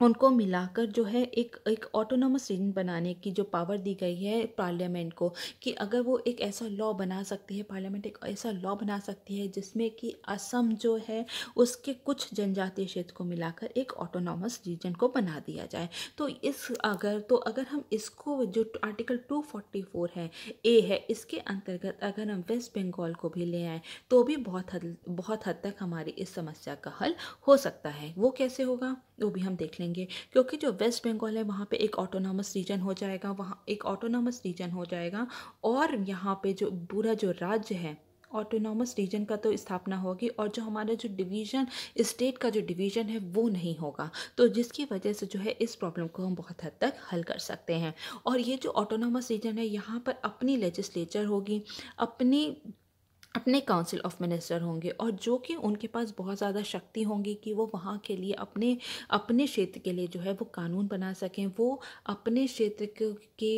उनको मिलाकर जो है एक एक ऑटोनोमस रीजन बनाने की जो पावर दी गई है पार्लियामेंट को कि अगर वो एक ऐसा लॉ बना सकती है पार्लियामेंट एक ऐसा लॉ बना सकती है जिसमें कि असम जो है उसके कुछ जनजातीय क्षेत्र को मिलाकर एक ऑटोनॉमस रीजन को बना दिया जाए तो इस अगर तो अगर हम इसको जो आर्टिकल 244 है ए है इसके अंतर्गत अगर हम वेस्ट बंगाल को भी ले आए तो भी बहुत हद बहुत हद तक हमारी इस समस्या का हल हो सकता है वो कैसे होगा वो भी हम देख लेंगे क्योंकि जो वेस्ट बंगाल है वहाँ पे एक ऑटोनॉमस रीजन हो जाएगा वहाँ एक ऑटोनॉमस रीजन हो जाएगा और यहाँ पे जो पूरा जो राज्य है ऑटोनॉमस रीजन का तो स्थापना होगी और जो हमारा जो डिवीज़न स्टेट का जो डिवीज़न है वो नहीं होगा तो जिसकी वजह से जो है इस प्रॉब्लम को हम बहुत हद तक हल कर सकते हैं और ये जो ऑटोनॉमस रीजन है यहाँ पर अपनी लेजिस्लेचर होगी अपनी अपने काउंसिल ऑफ मिनिस्टर होंगे और जो कि उनके पास बहुत ज़्यादा शक्ति होंगी कि वो वहाँ के लिए अपने अपने क्षेत्र के लिए जो है वो कानून बना सकें वो अपने क्षेत्र के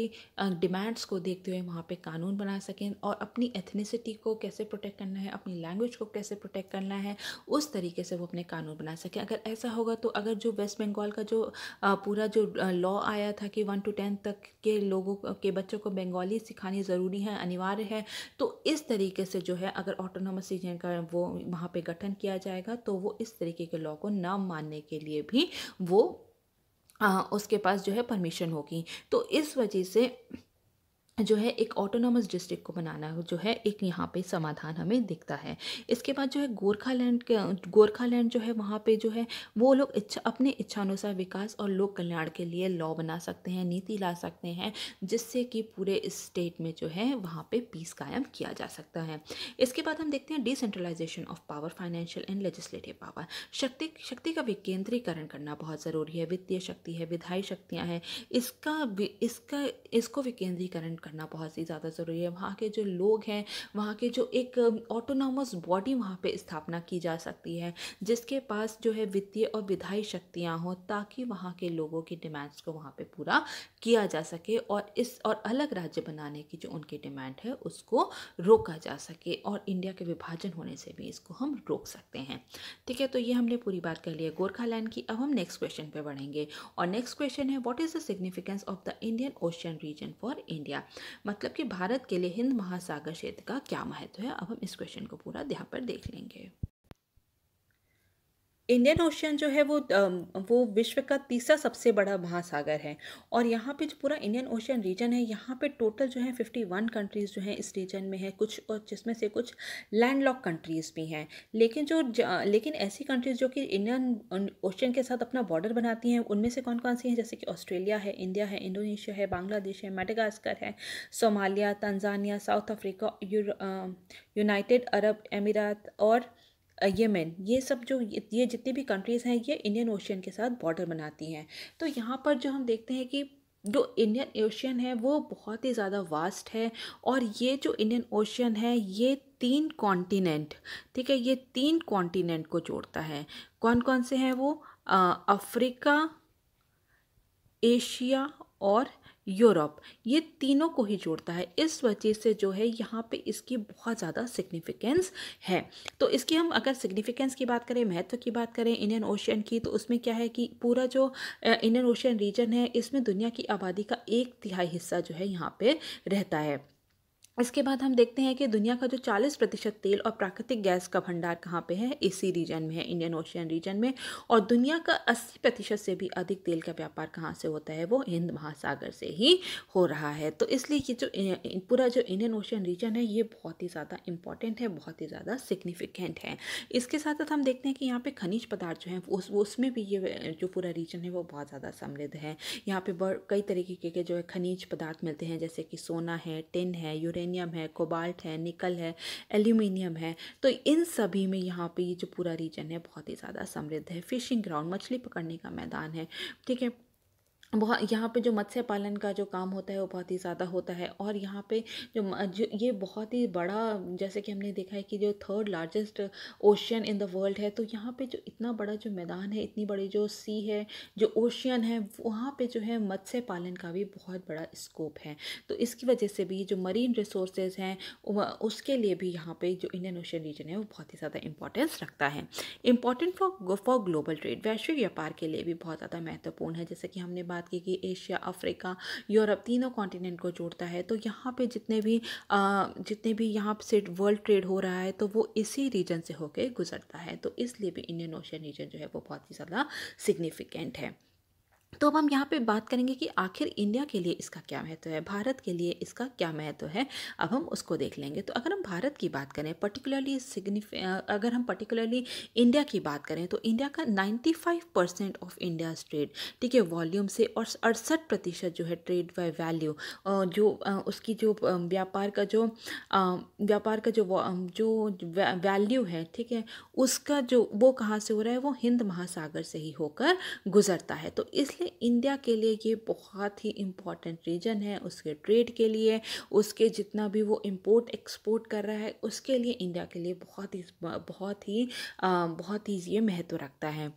डिमांड्स को देखते हुए वहाँ पे कानून बना सकें और अपनी एथनिसिटी को कैसे प्रोटेक्ट करना है अपनी लैंग्वेज को कैसे प्रोटेक्ट करना है उस तरीके से वो अपने कानून बना सकें अगर ऐसा होगा तो अगर जो वेस्ट बंगाल का जो पूरा जो लॉ आया था कि वन टू टेंथ तक के लोगों के बच्चों को बंगाली सिखानी ज़रूरी है अनिवार्य है तो इस तरीके से जो है है अगर ऑटोनोमस रीजन का वो वहाँ पे गठन किया जाएगा तो वो इस तरीके के लॉ को ना मानने के लिए भी वो आ, उसके पास जो है परमिशन होगी तो इस वजह से जो है एक ऑटोनॉमस डिस्ट्रिक्ट को बनाना जो है एक यहाँ पे समाधान हमें दिखता है इसके बाद जो है गोरखालैंड गोरखालैंड जो है वहाँ पे जो है वो लोग इच्छा अपने इच्छानुसार विकास और लोक कल्याण के लिए लॉ बना सकते हैं नीति ला सकते हैं जिससे कि पूरे स्टेट में जो है वहाँ पे पीस कायम किया जा सकता है इसके बाद हम देखते हैं decentralisation of power financial and legislative power शक्ति शक्ति का विकेंद्रीकरण करना बहुत ज़रूरी है वित्तीय शक्ति है विधायी शक्तियाँ हैं इसका इसका इसको विकेंद्रीकरण करना बहुत ही ज़्यादा ज़रूरी है वहाँ के जो लोग हैं वहाँ के जो एक ऑटोनॉमस बॉडी वहाँ पे स्थापना की जा सकती है जिसके पास जो है वित्तीय और विधायी शक्तियाँ हों ताकि वहाँ के लोगों की डिमांड्स को वहाँ पर पूरा किया जा सके और इस और अलग राज्य बनाने की जो उनकी डिमांड है उसको रोका जा सके और इंडिया के विभाजन होने से भी इसको हम रोक सकते हैं ठीक है तो ये हमने पूरी बात कर ली है गोरखालैंड की अब हम नेक्स्ट क्वेश्चन पे बढ़ेंगे और नेक्स्ट क्वेश्चन है what is the significance of the Indian Ocean region for India मतलब कि भारत के लिए हिंद महासागर क्षेत्र का क्या महत्व है अब हम इस क्वेश्चन को पूरा ध्यान पर देख लेंगे इंडियन ओशियन जो है वो वो विश्व का तीसरा सबसे बड़ा महासागर है और यहाँ पे जो पूरा इंडियन ओशियन रीजन है यहाँ पे टोटल जो है फिफ्टी वन कंट्रीज़ जो हैं इस रीजन में है कुछ और जिसमें से कुछ लैंड लॉक कंट्रीज़ भी हैं लेकिन जो लेकिन ऐसी कंट्रीज़ जो कि इंडियन ओशियन के साथ अपना बॉर्डर बनाती हैं उनमें से कौन कौन सी हैं जैसे कि ऑस्ट्रेलिया है इंडिया है इंडोनेशिया है बांग्लादेश है मेडागास्कर है Somalia Tanzania South Africa United Arab Emirates और यमन ये सब जो ये जितनी भी कंट्रीज़ हैं ये इंडियन ओशियन के साथ बॉर्डर बनाती हैं तो यहाँ पर जो हम देखते हैं कि जो इंडियन ओशियन है वो बहुत ही ज़्यादा वास्ट है और ये जो इंडियन ओशियन है ये तीन कॉन्टिनेंट ठीक है ये तीन कॉन्टिनेंट को जोड़ता है कौन कौन से हैं वो अफ्रीका एशिया और यूरोप ये तीनों को ही जोड़ता है इस वजह से जो है यहाँ पे इसकी बहुत ज़्यादा सिग्निफिकेंस है तो इसकी हम अगर सिग्निफिकेंस की बात करें महत्व की बात करें इंडियन ओशियन की तो उसमें क्या है कि पूरा जो इंडियन ओशियन रीजन है इसमें दुनिया की आबादी का एक तिहाई हिस्सा जो है यहाँ पे रहता है इसके बाद हम देखते हैं कि दुनिया का जो 40 प्रतिशत तेल और प्राकृतिक गैस का भंडार कहाँ पे है इसी रीजन में है इंडियन ओशियन रीजन में और दुनिया का 80 प्रतिशत से भी अधिक तेल का व्यापार कहाँ से होता है वो हिंद महासागर से ही हो रहा है तो इसलिए ये जो पूरा जो इंडियन ओशियन रीजन है ये बहुत ही ज़्यादा इंपॉर्टेंट है बहुत ही ज़्यादा सिग्निफिकेंट है इसके साथ साथ हम देखते हैं कि यहाँ पर खनिज पदार्थ जो है उस उसमें भी ये जो पूरा रीजन है वो बहुत ज़्यादा समृद्ध है यहाँ पर कई तरीके के जो है खनिज पदार्थ मिलते हैं जैसे कि सोना है टिन है यूरेन यूरेनियम है कोबाल्ट है निकल है एल्यूमिनियम है तो इन सभी में यहाँ पे ये जो पूरा रीजन है बहुत ही ज़्यादा समृद्ध है फिशिंग ग्राउंड मछली पकड़ने का मैदान है ठीक है बहुत यहाँ पे जो मत्स्य पालन का जो काम होता है वो बहुत ही ज़्यादा होता है और यहाँ पे जो, जो ये बहुत ही बड़ा जैसे कि हमने देखा है कि जो third largest ocean in the world है तो यहाँ पे जो इतना बड़ा जो मैदान है इतनी बड़ी जो सी है जो ओशियन है वहाँ पे जो है मत्स्य पालन का भी बहुत बड़ा स्कोप है तो इसकी वजह से भी जो मरीन रिसोर्सेज हैं उसके लिए भी यहाँ पर जो इंडियन ओशियन रीजन है वो बहुत ही ज़्यादा इंपॉर्टेंस रखता है important for for global trade वैश्विक व्यापार के लिए भी बहुत ज़्यादा महत्वपूर्ण है जैसे कि हमने बात बात की कि एशिया अफ्रीका यूरोप तीनों कॉन्टिनेंट को जोड़ता है तो यहाँ पे जितने भी आ, जितने भी यहाँ से वर्ल्ड ट्रेड हो रहा है तो वो इसी रीजन से होकर गुजरता है तो इसलिए भी इंडियन ओशन रीजन जो है वो बहुत ही ज़्यादा सिग्निफिकेंट है तो अब हम यहाँ पे बात करेंगे कि आखिर इंडिया के लिए इसका क्या महत्व है भारत के लिए इसका क्या महत्व है अब हम उसको देख लेंगे तो अगर हम भारत की बात करें पर्टिकुलरली सिग्निफि अगर हम पर्टिकुलरली इंडिया की बात करें तो इंडिया का 95 परसेंट ऑफ इंडिया ट्रेड ठीक है वॉल्यूम से और अड़सठ प्रतिशत जो है ट्रेड बाय वैल्यू जो उसकी जो व्यापार का जो व्यापार का जो जो वैल्यू है ठीक है उसका जो वो कहाँ से हो रहा है वो हिंद महासागर से ही होकर गुजरता है तो इसलिए है इंडिया के लिए ये बहुत ही इम्पॉर्टेंट रीजन है उसके ट्रेड के लिए उसके जितना भी वो इम्पोर्ट एक्सपोर्ट कर रहा है उसके लिए इंडिया के लिए बहुत ही बहुत ही बहुत ही ये महत्व रखता है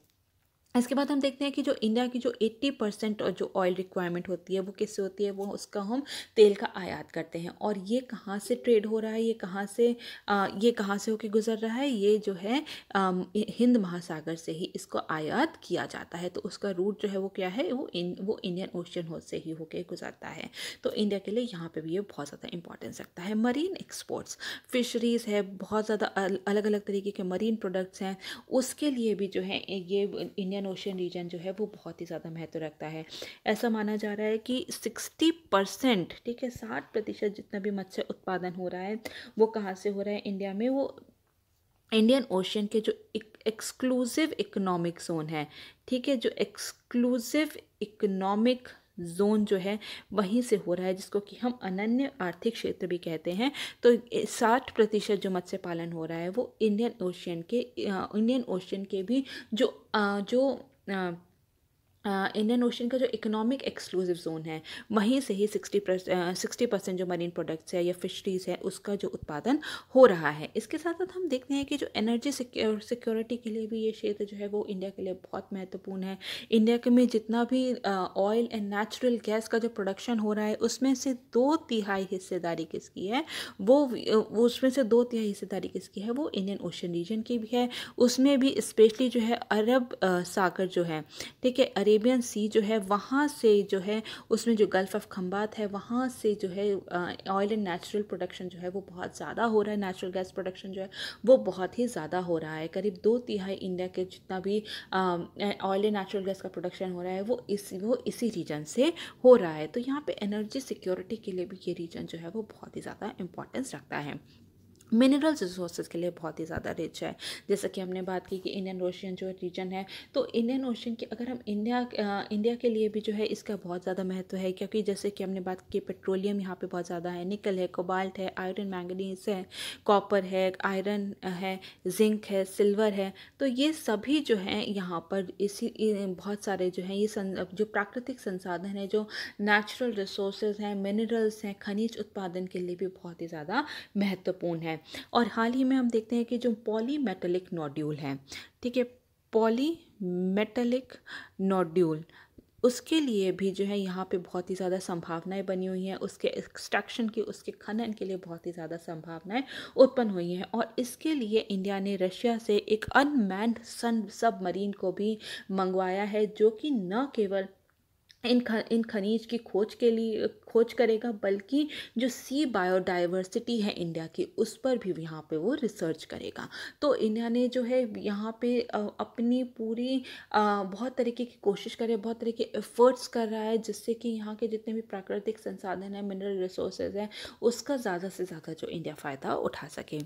इसके बाद हम देखते हैं कि जो इंडिया की जो 80 परसेंट जो ऑयल रिक्वायरमेंट होती है वो किससे होती है वो उसका हम तेल का आयात करते हैं और ये कहाँ से ट्रेड हो रहा है ये कहाँ से आ, ये कहाँ से होके गुजर रहा है ये जो है आ, हिंद महासागर से ही इसको आयात किया जाता है तो उसका रूट जो है वो क्या है वो इन वो इंडियन ओशन से ही होके गुजरता है तो इंडिया के लिए यहाँ पर भी ये बहुत ज़्यादा इंपॉर्टेंस रखता है मरीन एक्सपोर्ट्स फिशरीज़ है बहुत ज़्यादा अलग अलग तरीके के मरीन प्रोडक्ट्स हैं उसके लिए भी जो है ये इंडिया इंडियन ओशन रीजन जो है वो बहुत ही ज़्यादा महत्व रखता है ऐसा माना जा रहा है कि सिक्सटी परसेंट ठीक है साठ प्रतिशत जितना भी मत्स्य उत्पादन हो रहा है वो कहाँ से हो रहा है इंडिया में वो इंडियन ओशन के जो एक्सक्लूसिव इकोनॉमिक जोन है ठीक है जो एक्सक्लूसिव इकोनॉमिक जोन जो है वहीं से हो रहा है जिसको कि हम अनन्य आर्थिक क्षेत्र भी कहते हैं तो साठ प्रतिशत जो मत्स्य पालन हो रहा है वो इंडियन ओशियन के इंडियन ओशियन के भी जो जो इंडियन ओशन का जो इकोनॉमिक एक्सक्लूसिव जोन है वहीं से ही सिक्सटी सिक्सटी परसेंट जो मरीन प्रोडक्ट्स है या फिशरीज है उसका जो उत्पादन हो रहा है इसके साथ साथ हम देखते हैं कि जो एनर्जी सिक्योरिटी के लिए भी ये क्षेत्र जो है वो इंडिया के लिए बहुत महत्वपूर्ण है इंडिया के में जितना भी ऑयल एंड नेचुरल गैस का जो प्रोडक्शन हो रहा है उसमें से दो तिहाई हिस्सेदारी किसकी है वो उसमें से दो तिहाई हिस्सेदारी किसकी है वो इंडियन ओशन रीजन की भी है उसमें भी स्पेशली जो है अरब सागर जो है ठीक है अरेब अरेबियन सी जो है वहाँ से जो है उसमें जो गल्फ़ ऑफ खम्बात है वहाँ से जो है ऑयल एंड नेचुरल प्रोडक्शन जो है वो बहुत ज़्यादा हो रहा है नेचुरल गैस प्रोडक्शन जो है वो बहुत ही ज़्यादा हो रहा है करीब दो तिहाई इंडिया के जितना भी ऑयल एंड नेचुरल गैस का प्रोडक्शन हो रहा है वो इस वो इसी रीजन से हो रहा है तो यहाँ पर एनर्जी सिक्योरिटी के लिए भी ये रीजन जो है वो बहुत ही ज़्यादा इंपॉर्टेंस रखता है मिनरल रिसोर्सेज के लिए बहुत ही ज़्यादा रिच है जैसा कि हमने बात की कि इंडियन ओशियन जो रीजन है तो इंडियन ओशियन की अगर हम इंडिया इंडिया के लिए भी जो है इसका बहुत ज़्यादा महत्व है क्योंकि जैसे कि हमने बात की पेट्रोलियम यहाँ पे बहुत ज़्यादा है निकल है कोबाल्ट है आयरन मैंगनीज है कॉपर है आयरन है जिंक है सिल्वर है तो ये सभी जो हैं यहाँ पर इसी बहुत सारे जो हैं ये सं, जो प्राकृतिक संसाधन है जो नेचुरल रिसोर्सेज हैं मिनरल्स हैं खनिज उत्पादन के लिए भी बहुत ही ज़्यादा महत्वपूर्ण है और हाल ही में हम देखते हैं कि जो पॉलीमेटेलिक नोड्यूल है ठीक है पॉलीमेटेलिक नोड्यूल उसके लिए भी जो है यहाँ पे बहुत ही ज़्यादा संभावनाएं बनी हुई हैं उसके एक्सट्रक्शन की उसके खनन के लिए बहुत ही ज़्यादा संभावनाएं उत्पन्न हुई हैं और इसके लिए इंडिया ने रशिया से एक अनमैंड सन सबमरीन को भी मंगवाया है जो कि न केवल इन ख इन खनिज की खोज के लिए खोज करेगा बल्कि जो सी बायोडाइवर्सिटी है इंडिया की उस पर भी यहाँ पे वो रिसर्च करेगा तो इंडिया ने जो है यहाँ पे अपनी पूरी बहुत तरीके की कोशिश कर रही है बहुत तरीके एफर्ट्स कर रहा है जिससे कि यहाँ के जितने भी प्राकृतिक संसाधन हैं मिनरल रिसोर्सेज हैं उसका ज़्यादा से ज़्यादा जो इंडिया फ़ायदा उठा सके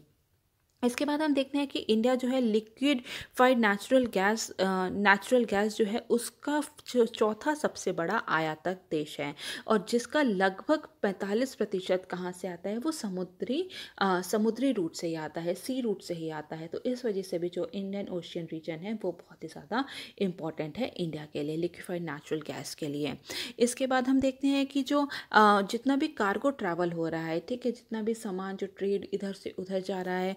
इसके बाद हम देखते हैं कि इंडिया जो है liquefied natural gas natural gas जो है उसका चौथा सबसे बड़ा आयातक देश है और जिसका लगभग 45 प्रतिशत कहाँ से आता है वो समुद्री आ, समुद्री रूट से ही आता है सी रूट से ही आता है तो इस वजह से भी जो इंडियन ओशियन रीजन है वो बहुत ही ज़्यादा इम्पॉर्टेंट है इंडिया के लिए लिक्विफाइड नेचुरल गैस के लिए इसके बाद हम देखते हैं कि जो आ, जितना भी कार्गो ट्रैवल हो रहा है ठीक है जितना भी सामान जो ट्रेड इधर से उधर जा रहा है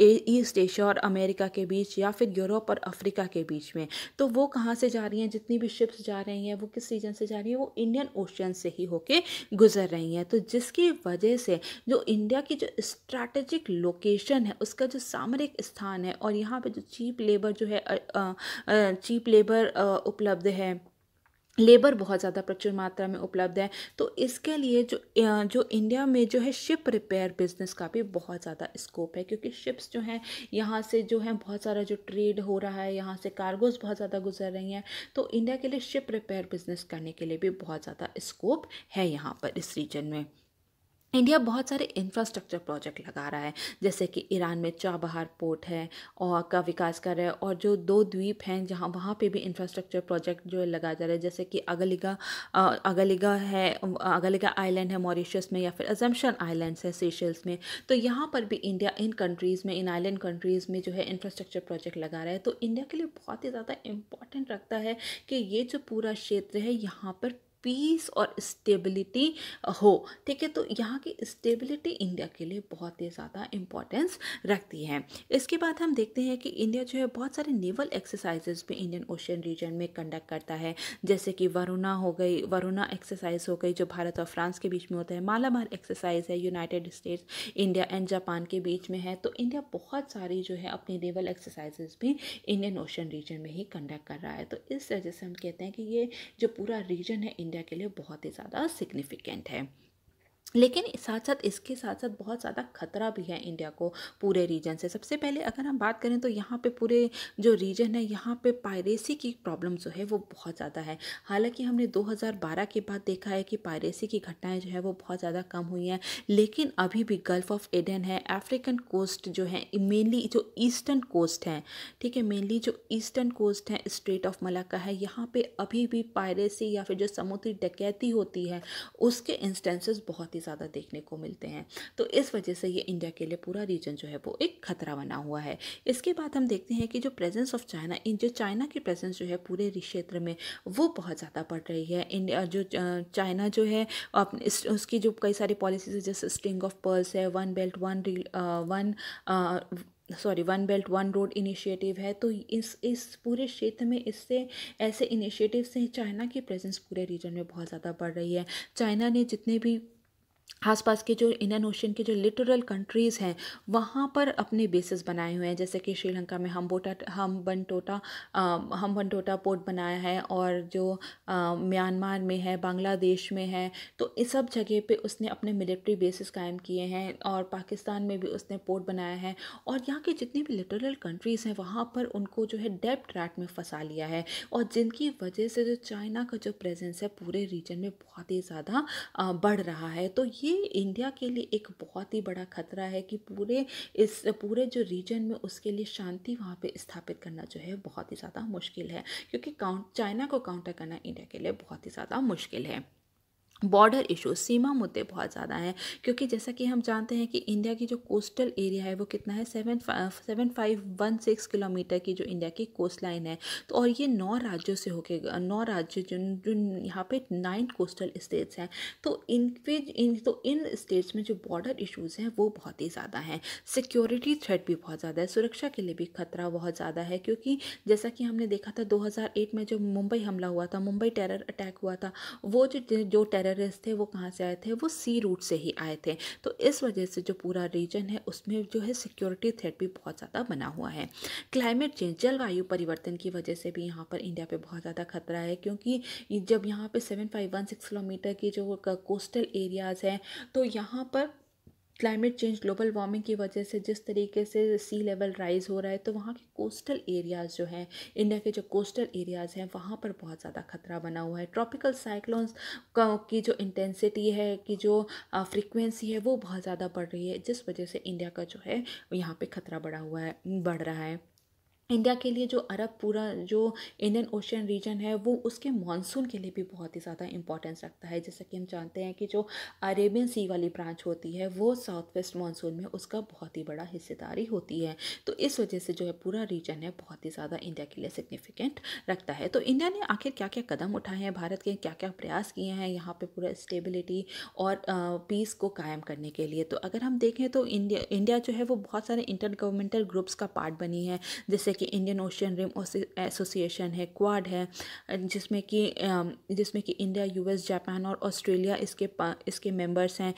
ईस्ट एशिया और अमेरिका के बीच या फिर यूरोप और अफ्रीका के बीच में तो वो कहाँ से जा रही हैं जितनी भी शिप्स जा रही हैं वो किस रीजन से जा रही हैं वो इंडियन ओशन से ही होके गुजर रही हैं तो जिसकी वजह से जो इंडिया की जो स्ट्रैटेजिक लोकेशन है उसका जो सामरिक स्थान है और यहाँ पर जो चीप लेबर जो है चीप लेबर उपलब्ध है लेबर बहुत ज़्यादा प्रचुर मात्रा में उपलब्ध है तो इसके लिए जो जो इंडिया में जो है शिप रिपेयर बिज़नेस का भी बहुत ज़्यादा स्कोप है क्योंकि शिप्स जो हैं यहाँ से जो है बहुत सारा जो ट्रेड हो रहा है यहाँ से कार्गोज बहुत ज़्यादा गुजर रही हैं तो इंडिया के लिए शिप रिपेयर बिज़नेस करने के लिए भी बहुत ज़्यादा स्कोप है यहाँ पर इस रीजन में इंडिया बहुत सारे इंफ्रास्ट्रक्चर प्रोजेक्ट लगा रहा है जैसे कि ईरान में चाबहार पोर्ट है और का विकास कर रहा है और जो दो द्वीप हैं जहाँ वहाँ पे भी इंफ्रास्ट्रक्चर प्रोजेक्ट जो है लगाया जा रहा है जैसे कि अगलिगा अगलिगा है अगलिगा आइलैंड है मॉरिशस में या फिर अजम्पन आइलैंड्स है सेशल्स में तो यहाँ पर भी इंडिया इन कंट्रीज़ में इन आइलैंड कंट्रीज़ में जो है इंफ्रास्ट्रक्चर प्रोजेक्ट लगा रहा है तो इंडिया के लिए बहुत ही ज़्यादा इम्पॉर्टेंट रखता है कि ये जो पूरा क्षेत्र है यहाँ पर पीस और स्टेबिलिटी uh, हो ठीक है तो यहाँ की स्टेबिलिटी इंडिया के लिए बहुत ही ज़्यादा इम्पोर्टेंस रखती है इसके बाद हम देखते हैं कि इंडिया जो है बहुत सारे नेवल एक्सरसाइजेज भी इंडियन ओशन रीजन में कंडक्ट करता है जैसे कि वरुणा हो गई वरुणा एक्सरसाइज हो गई जो भारत और फ्रांस के बीच में होता है मालाबार एक्सरसाइज है United States India and Japan के बीच में है तो इंडिया बहुत सारी जो है अपनी नेवल एक्सरसाइजेज भी इंडियन ओशन रीजन में ही कंडक्ट कर रहा है तो इस वजह से हम कहते हैं कि ये जो पूरा रीजन है इंडिया के लिए बहुत ही ज़्यादा सिग्निफिकेंट है लेकिन साथ साथ इसके साथ साथ बहुत ज़्यादा खतरा भी है इंडिया को पूरे रीजन से सबसे पहले अगर हम बात करें तो यहाँ पे पूरे जो रीजन है यहाँ पे पायरेसी की प्रॉब्लम जो है वो बहुत ज़्यादा है हालांकि हमने 2012 के बाद देखा है कि पायरेसी की घटनाएं जो है वो बहुत ज़्यादा कम हुई हैं लेकिन अभी भी गल्फ़ ऑफ एडन है अफ्रीकन कोस्ट जो है मेनली जो ईस्टर्न कोस्ट है ठीक है मेनली जो ईस्टर्न कोस्ट है स्ट्रेट ऑफ मलाका है यहाँ पर अभी भी पायरेसी या फिर जो समुद्री डकैती होती है उसके इंस्टेंसेस बहुत ही ज़्यादा देखने को मिलते हैं तो इस वजह से ये इंडिया के लिए पूरा रीजन जो है वो एक खतरा बना हुआ है इसके बाद हम देखते हैं कि जो प्रेजेंस ऑफ चाइना इन जो चाइना की प्रेजेंस जो है पूरे क्षेत्र में वो बहुत ज़्यादा बढ़ रही है इंडिया जो चाइना जो है उसकी जो कई सारी पॉलिसीज है जैसे स्ट्रिंग ऑफ पर्ल्स है one belt one one sorry one belt one road initiative है तो इस इस पूरे क्षेत्र में इससे ऐसे इनिशिएटिव से चाइना की प्रेजेंस पूरे रीजन में बहुत ज़्यादा बढ़ रही है चाइना ने जितने भी आसपास के जो इंडियन ओशन के जो लिटरल कंट्रीज़ हैं वहाँ पर अपने बेसिस बनाए हुए हैं जैसे कि श्रीलंका में बोटा हम बन टोटा हम बन टोटा पोर्ट बनाया है और जो म्यांमार में है बांग्लादेश में है तो इस सब जगह पे उसने अपने मिलिट्री बेसिस कायम किए हैं और पाकिस्तान में भी उसने पोर्ट बनाया है और यहाँ के जितनी भी लिटरल कंट्रीज़ हैं वहाँ पर उनको जो है डेप्ट ट्रैक में फंसा लिया है और जिनकी वजह से जो चाइना का जो प्रेजेंस है पूरे रीजन में बहुत ही ज़्यादा बढ़ रहा है तो ये इंडिया के लिए एक बहुत ही बड़ा खतरा है कि पूरे इस पूरे जो रीजन में उसके लिए शांति वहाँ पे स्थापित करना जो है बहुत ही ज़्यादा मुश्किल है क्योंकि काउंट चाइना को काउंटर करना इंडिया के लिए बहुत ही ज़्यादा मुश्किल है बॉर्डर इशू सीमा मुद्दे बहुत ज़्यादा हैं क्योंकि जैसा कि हम जानते हैं कि इंडिया की जो कोस्टल एरिया है वो कितना है seven seven five one six kilometre की जो इंडिया की कोस्ट लाइन है तो और ये नौ राज्यों से होके नौ राज्य जो जो यहाँ पे नाइन कोस्टल स्टेट्स हैं तो इन पे इन तो इन स्टेट्स में जो बॉर्डर इशूज़ हैं वो बहुत ही ज़्यादा हैं सिक्योरिटी थ्रेट भी बहुत ज़्यादा है सुरक्षा के लिए भी खतरा बहुत ज़्यादा है क्योंकि जैसा कि हमने देखा था दो में जो मुंबई हमला हुआ था मुंबई टेरर अटैक हुआ था वो जो जो टेरर टेररिस्ट थे वो कहाँ से आए थे वो सी रूट से ही आए थे तो इस वजह से जो पूरा रीजन है उसमें जो है सिक्योरिटी थ्रेट भी बहुत ज़्यादा बना हुआ है क्लाइमेट चेंज जलवायु परिवर्तन की वजह से भी यहाँ पर इंडिया पर बहुत ज़्यादा खतरा है क्योंकि जब यहाँ पर seven five one six kilometre की जो कोस्टल एरियाज़ हैं तो यहाँ पर क्लाइमेट चेंज ग्लोबल वार्मिंग की वजह से जिस तरीके से सी लेवल राइज़ हो रहा है तो वहाँ के कोस्टल एरियाज़ जो हैं इंडिया के जो कोस्टल एरियाज़ हैं वहाँ पर बहुत ज़्यादा खतरा बना हुआ है ट्रॉपिकल साइक्लोन्स की जो इंटेंसिटी है कि जो फ्रिक्वेंसी है वो बहुत ज़्यादा बढ़ रही है जिस वजह से इंडिया का जो है यहाँ पर खतरा बढ़ा हुआ है बढ़ रहा है इंडिया के लिए जो अरब पूरा जो इंडियन ओशियन रीजन है वो उसके मानसून के लिए भी बहुत ही ज़्यादा इंपॉर्टेंस रखता है जैसा कि हम जानते हैं कि जो अरेबियन सी वाली ब्रांच होती है वो साउथ वेस्ट मानसून में उसका बहुत ही बड़ा हिस्सेदारी होती है तो इस वजह से जो है पूरा रीजन है बहुत ही ज़्यादा इंडिया के लिए सिग्निफिकेंट रखता है तो इंडिया ने आखिर क्या क्या कदम उठाए हैं भारत के क्या क्या प्रयास किए हैं यहाँ पर पूरा स्टेबिलिटी और पीस को कायम करने के लिए तो अगर हम देखें तो इंडिया इंडिया जो है वो बहुत सारे इंटर गवर्नमेंटल ग्रुप्स का पार्ट बनी है जैसे कि कि इंडियन ओशियन रिम एसोसिएशन है क्वाड है जिसमें कि जिसमें कि इंडिया यूएस जापान और ऑस्ट्रेलिया इसके इसके मेंबर्स हैं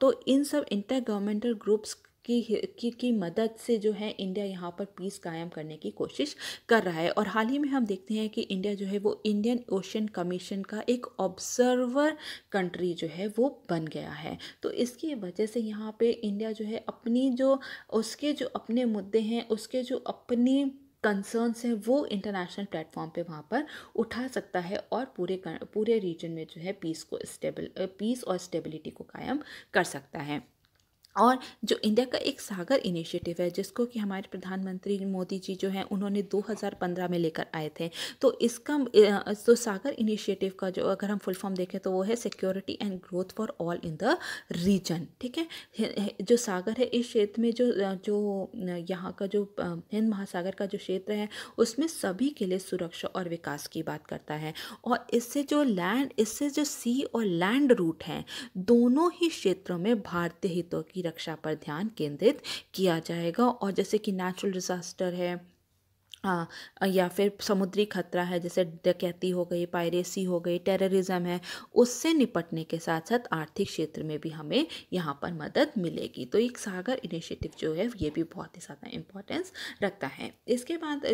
तो इन सब इंटर गवर्नमेंटल ग्रुप्स की की, की मदद से जो है इंडिया यहाँ पर पीस कायम करने की कोशिश कर रहा है और हाल ही में हम देखते हैं कि इंडिया जो है वो इंडियन ओशन कमीशन का एक ऑब्जर्वर कंट्री जो है वो बन गया है तो इसकी वजह से यहाँ पे इंडिया जो है अपनी जो उसके जो अपने मुद्दे हैं उसके जो अपनी कंसर्न्स हैं वो इंटरनेशनल प्लेटफॉर्म पे वहाँ पर उठा सकता है और पूरे पूरे रीजन में जो है पीस को स्टेबल पीस और स्टेबिलिटी को कायम कर सकता है और जो इंडिया का एक सागर इनिशिएटिव है जिसको कि हमारे प्रधानमंत्री मोदी जी जो हैं उन्होंने 2015 में लेकर आए थे तो इसका तो सागर इनिशिएटिव का जो अगर हम फुल फॉर्म देखें तो वो है security and growth for all in the region ठीक है जो सागर है इस क्षेत्र में जो जो यहाँ का जो हिंद महासागर का जो क्षेत्र है उसमें सभी के लिए सुरक्षा और विकास की बात करता है और इससे जो लैंड इससे जो सी और लैंड रूट हैं दोनों ही क्षेत्रों में भारतीय हितों की रक्षा पर ध्यान केंद्रित किया जाएगा और जैसे कि नेचुरल डिज़ास्टर है आ, हाँ, या फिर समुद्री खतरा है जैसे डकैती हो गई पायरेसी हो गई टेररिज्म है उससे निपटने के साथ साथ आर्थिक क्षेत्र में भी हमें यहाँ पर मदद मिलेगी तो एक सागर इनिशिएटिव जो है ये भी बहुत ही ज़्यादा इम्पोर्टेंस रखता है इसके बाद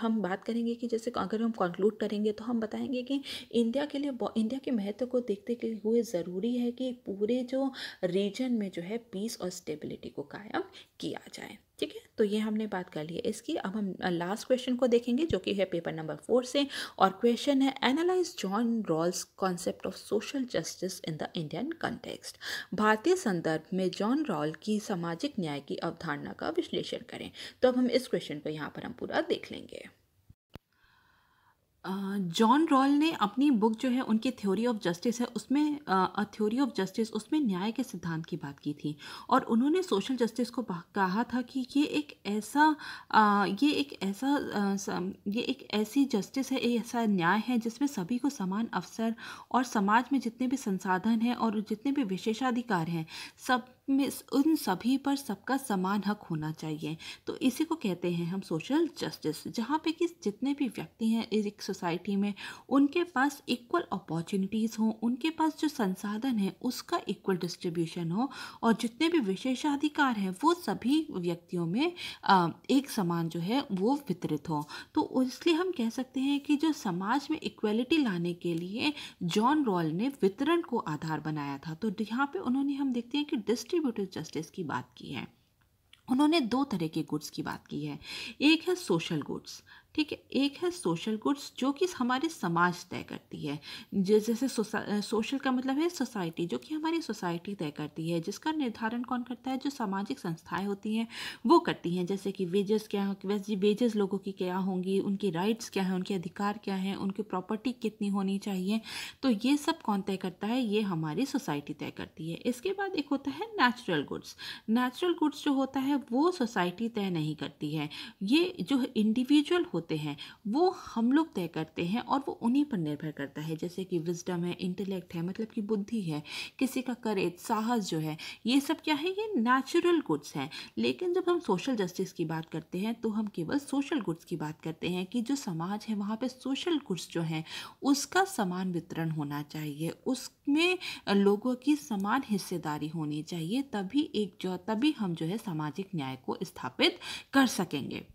हम बात करेंगे कि जैसे अगर हम कंक्लूड करेंगे तो हम बताएंगे कि इंडिया के लिए इंडिया के महत्व को देखते हुए ज़रूरी है कि पूरे जो रीजन में जो है पीस और स्टेबिलिटी को कायम किया जाए ठीक है तो ये हमने बात कर ली है इसकी अब हम लास्ट क्वेश्चन को देखेंगे जो कि है पेपर नंबर फोर से और क्वेश्चन है analyse John Rawls concept of social justice in the Indian context भारतीय संदर्भ में जॉन रॉल की सामाजिक न्याय की अवधारणा का विश्लेषण करें तो अब हम इस क्वेश्चन को यहाँ पर हम पूरा देख लेंगे जॉन रॉल ने अपनी बुक जो है उनकी थ्योरी ऑफ जस्टिस है उसमें अ थ्योरी ऑफ जस्टिस उसमें न्याय के सिद्धांत की बात की थी और उन्होंने सोशल जस्टिस को कहा था कि ये एक ऐसा आ, ये एक ऐसा आ, ये एक ऐसी जस्टिस है एक ऐसा न्याय है जिसमें सभी को समान अवसर और समाज में जितने भी संसाधन हैं और जितने भी विशेषाधिकार हैं सब में उन सभी पर सबका समान हक होना चाहिए तो इसी को कहते हैं हम सोशल जस्टिस जहाँ पे कि जितने भी व्यक्ति हैं एक सोसाइटी में उनके पास इक्वल अपॉर्चुनिटीज़ हों उनके पास जो संसाधन है उसका इक्वल डिस्ट्रीब्यूशन हो और जितने भी विशेषाधिकार हैं वो सभी व्यक्तियों में एक समान जो है वो वितरित हो तो इसलिए हम कह सकते हैं कि जो समाज में इक्वलिटी लाने के लिए जॉन रॉल ने वितरण को आधार बनाया था तो यहाँ पे उन्होंने हम देखते हैं कि डिस्ट्रीब्यूशन डिस्ट्रीब्यूटिव जस्टिस की बात की है उन्होंने दो तरह के गुड्स की बात की है एक है सोशल गुड्स ठीक है एक है सोशल गुड्स जो कि हमारे समाज तय करती है जैसे सोशल का मतलब है सोसाइटी जो कि हमारी सोसाइटी तय करती है जिसका निर्धारण कौन करता है जो सामाजिक संस्थाएं होती हैं वो करती हैं जैसे कि वेजेस क्या वैसे वेजेस लोगों की क्या होंगी उनकी राइट्स क्या हैं उनके अधिकार क्या हैं उनकी प्रॉपर्टी कितनी होनी चाहिए तो ये सब कौन तय करता है ये हमारी सोसाइटी तय करती है इसके बाद एक होता है नेचुरल गुड्स नेचुरल गुड्स जो होता है वो सोसाइटी तय नहीं करती है ये जो इंडिविजुअल होते हैं वो हम लोग तय करते हैं और वो उन्हीं पर निर्भर करता है जैसे कि विजडम है इंटेलेक्ट है मतलब कि बुद्धि है किसी का करेज साहस जो है ये सब क्या है ये नेचुरल गुड्स हैं लेकिन जब हम सोशल जस्टिस की बात करते हैं तो हम केवल सोशल गुड्स की बात करते हैं कि जो समाज है वहाँ पर सोशल गुड्स जो हैं उसका समान वितरण होना चाहिए उसमें लोगों की समान हिस्सेदारी होनी चाहिए तभी एक जो तभी हम जो है सामाजिक न्याय को स्थापित कर सकेंगे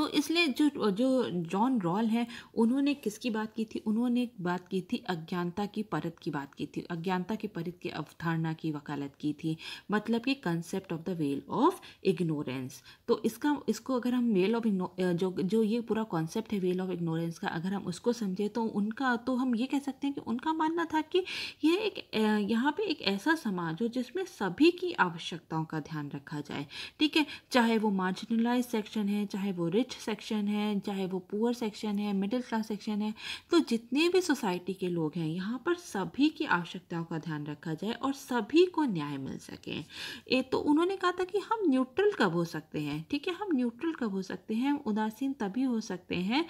तो इसलिए जो जो जॉन रॉल है उन्होंने किसकी बात की थी उन्होंने बात की थी अज्ञानता की परत की बात की थी अज्ञानता की परत की अवधारणा की वकालत की थी मतलब कि concept of the veil of ignorance तो इसका इसको अगर हम वेल ऑफ जो जो ये पूरा कॉन्सेप्ट है वेल ऑफ इग्नोरेंस का अगर हम उसको समझे तो उनका तो हम ये कह सकते हैं कि उनका मानना था कि यह एक यहाँ पे एक ऐसा समाज हो जिसमें सभी की आवश्यकताओं का ध्यान रखा जाए ठीक है चाहे वो मार्जिनलाइज सेक्शन है चाहे वो रिच रिच सेक्शन है चाहे वो पुअर सेक्शन है मिडिल क्लास सेक्शन है तो जितने भी सोसाइटी के लोग हैं यहाँ पर सभी की आवश्यकताओं का ध्यान रखा जाए और सभी को न्याय मिल सके ए, तो उन्होंने कहा था कि हम न्यूट्रल कब हो सकते हैं ठीक है हम न्यूट्रल कब हो सकते हैं हम उदासीन तभी हो सकते हैं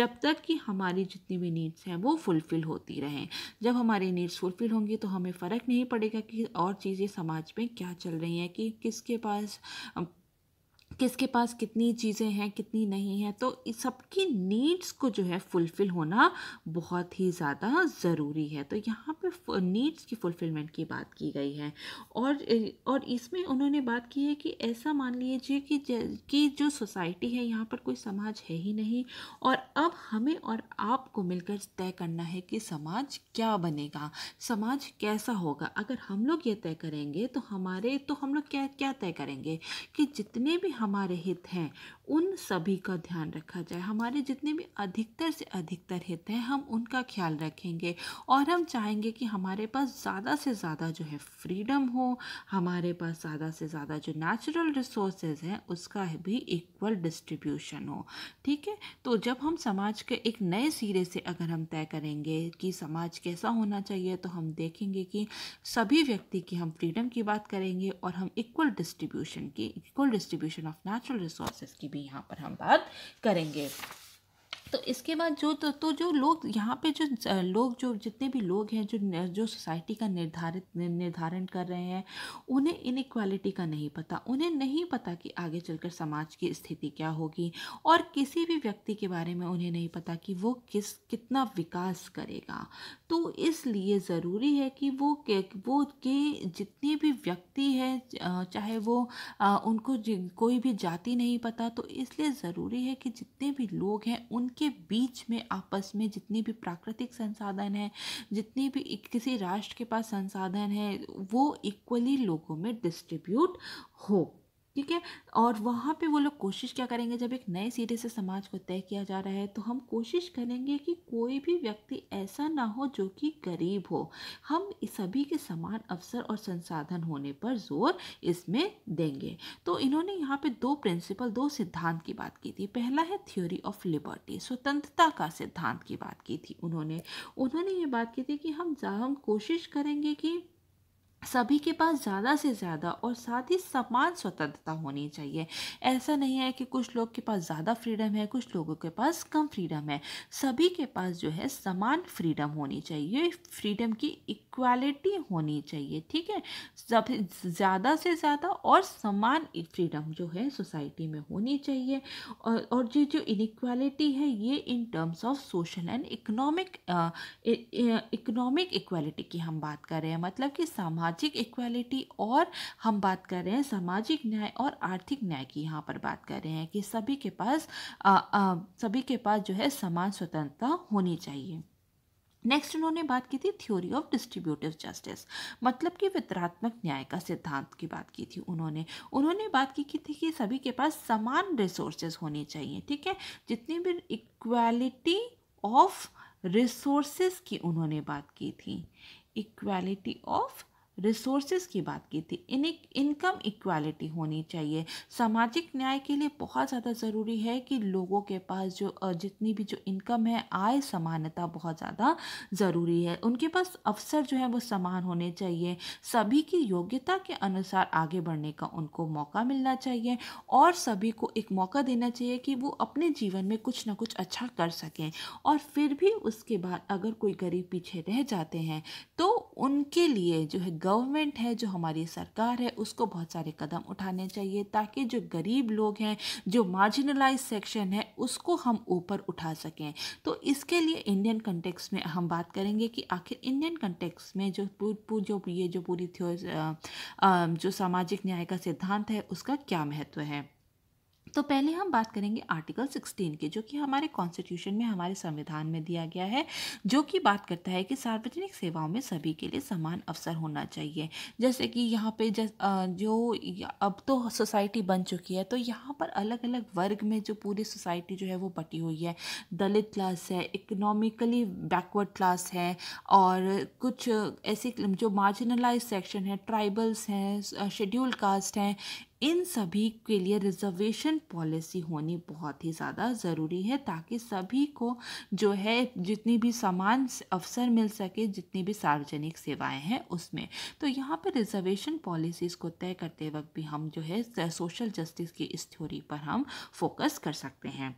जब तक कि हमारी जितनी भी नीड्स हैं वो फुलफ़िल होती रहें जब हमारी नीड्स फुलफ़िल होंगी तो हमें फ़र्क नहीं पड़ेगा कि और चीज़ें समाज में क्या चल रही हैं कि किसके पास किसके पास कितनी चीज़ें हैं कितनी नहीं हैं तो सबकी नीड्स को जो है फुलफ़िल होना बहुत ही ज़्यादा ज़रूरी है तो यहाँ पे नीड्स की फुलफ़िलमेंट की बात की गई है और और इसमें उन्होंने बात की है कि ऐसा मान लीजिए कि कि जो सोसाइटी है यहाँ पर कोई समाज है ही नहीं और अब हमें और आपको मिलकर तय करना है कि समाज क्या बनेगा समाज कैसा होगा अगर हम लोग ये तय करेंगे तो हमारे तो हम लोग क्या क्या तय करेंगे कि जितने भी हम हमारे हित हैं उन सभी का ध्यान रखा जाए हमारे जितने भी अधिकतर से अधिकतर हित हैं हम उनका ख्याल रखेंगे और हम चाहेंगे कि हमारे पास ज़्यादा से ज़्यादा जो है फ्रीडम हो हमारे पास ज़्यादा से ज़्यादा जो नेचुरल रिसोर्सेज हैं उसका भी इक्वल डिस्ट्रीब्यूशन हो ठीक है तो जब हम समाज के एक नए सिरे से अगर हम तय करेंगे कि समाज कैसा होना चाहिए तो हम देखेंगे कि सभी व्यक्ति की हम फ्रीडम की बात करेंगे और हम इक्वल डिस्ट्रीब्यूशन की equal distribution of natural resources की भी यहाँ पर हम बात करेंगे तो इसके बाद जो तो, तो जो लोग यहाँ पे जो लोग जो जितने भी लोग हैं जो जो सोसाइटी का निर्धारित निर्धारण कर रहे हैं उन्हें इनक्वालिटी का नहीं पता उन्हें नहीं पता कि आगे चलकर समाज की स्थिति क्या होगी और किसी भी व्यक्ति के बारे में उन्हें नहीं पता कि वो किस कितना विकास करेगा तो इसलिए ज़रूरी है कि वो के वो के जितने भी व्यक्ति हैं चाहे वो उनको कोई भी जाति नहीं पता तो इसलिए ज़रूरी है कि जितने भी लोग हैं उनके के बीच में आपस में जितनी भी प्राकृतिक संसाधन है जितनी भी किसी राष्ट्र के पास संसाधन है वो इक्वली लोगों में डिस्ट्रीब्यूट हो ठीक है और वहाँ पे वो लोग कोशिश क्या करेंगे जब एक नए सिरे से समाज को तय किया जा रहा है तो हम कोशिश करेंगे कि कोई भी व्यक्ति ऐसा ना हो जो कि गरीब हो हम सभी के समान अवसर और संसाधन होने पर जोर इसमें देंगे तो इन्होंने यहाँ पे दो प्रिंसिपल दो सिद्धांत की बात की थी पहला है थ्योरी ऑफ लिबर्टी स्वतंत्रता का सिद्धांत की बात की थी उन्होंने उन्होंने ये बात की थी कि हम हम कोशिश करेंगे कि सभी के पास ज़्यादा से ज़्यादा और साथ ही समान स्वतंत्रता होनी चाहिए ऐसा नहीं है कि कुछ लोग के पास ज़्यादा फ्रीडम है कुछ लोगों के पास कम फ्रीडम है सभी के पास जो है समान फ्रीडम होनी चाहिए फ्रीडम की एक इक्वालिटी होनी चाहिए ठीक है सब ज़्यादा से ज़्यादा और समान फ्रीडम जो है सोसाइटी में होनी चाहिए और और ये जो इनक्वालिटी है ये in terms of social and economic economic equality की हम बात कर रहे हैं मतलब कि सामाजिक इक्वालिटी और हम बात कर रहे हैं सामाजिक न्याय और आर्थिक न्याय की यहाँ पर बात कर रहे हैं कि सभी के पास आ, आ, सभी के पास जो है समान स्वतंत्रता होनी चाहिए नेक्स्ट उन्होंने बात की थी थ्योरी ऑफ डिस्ट्रीब्यूटिव जस्टिस मतलब कि वितरात्मक न्याय का सिद्धांत की बात की थी उन्होंने उन्होंने बात की, की थी कि सभी के पास समान रिसोर्सेज होने चाहिए ठीक है जितनी भी इक्वालिटी ऑफ रिसोर्सेज की उन्होंने बात की थी इक्वालिटी ऑफ रिसोर्सेज की बात की थी इन इनकम इक्वालिटी होनी चाहिए सामाजिक न्याय के लिए बहुत ज़्यादा ज़रूरी है कि लोगों के पास जो जितनी भी जो इनकम है आय समानता बहुत ज़्यादा ज़रूरी है उनके पास अवसर जो है वो समान होने चाहिए सभी की योग्यता के अनुसार आगे बढ़ने का उनको मौका मिलना चाहिए और सभी को एक मौका देना चाहिए कि वो अपने जीवन में कुछ ना कुछ अच्छा कर सकें और फिर भी उसके बाद अगर कोई गरीब पीछे रह जाते हैं तो उनके लिए जो है गवर्नमेंट है जो हमारी सरकार है उसको बहुत सारे कदम उठाने चाहिए ताकि जो गरीब लोग हैं जो मार्जिनलाइज सेक्शन है उसको हम ऊपर उठा सकें तो इसके लिए इंडियन कंटेक्स में हम बात करेंगे कि आखिर इंडियन कंटेक्स में जो जो ये जो पूरी थ्योरी जो सामाजिक न्याय का सिद्धांत है उसका क्या महत्व है तो पहले हम बात करेंगे आर्टिकल 16 के जो कि हमारे कॉन्स्टिट्यूशन में हमारे संविधान में दिया गया है जो कि बात करता है कि सार्वजनिक सेवाओं में सभी के लिए समान अवसर होना चाहिए जैसे कि यहाँ पे जस, जो अब तो सोसाइटी बन चुकी है तो यहाँ पर अलग अलग वर्ग में जो पूरी सोसाइटी जो है वो बटी हुई है दलित क्लास है इकोनॉमिकली बैकवर्ड क्लास है और कुछ ऐसी जो मार्जिनलाइज सेक्शन है ट्राइबल्स हैं शेड्यूल कास्ट हैं इन सभी के लिए रिजर्वेशन पॉलिसी होनी बहुत ही ज़्यादा ज़रूरी है ताकि सभी को जो है जितनी भी समान अवसर मिल सके जितनी भी सार्वजनिक सेवाएं हैं उसमें तो यहाँ पर रिजर्वेशन पॉलिसीज़ को तय करते वक्त भी हम जो है सोशल जस्टिस की इस थ्योरी पर हम फोकस कर सकते हैं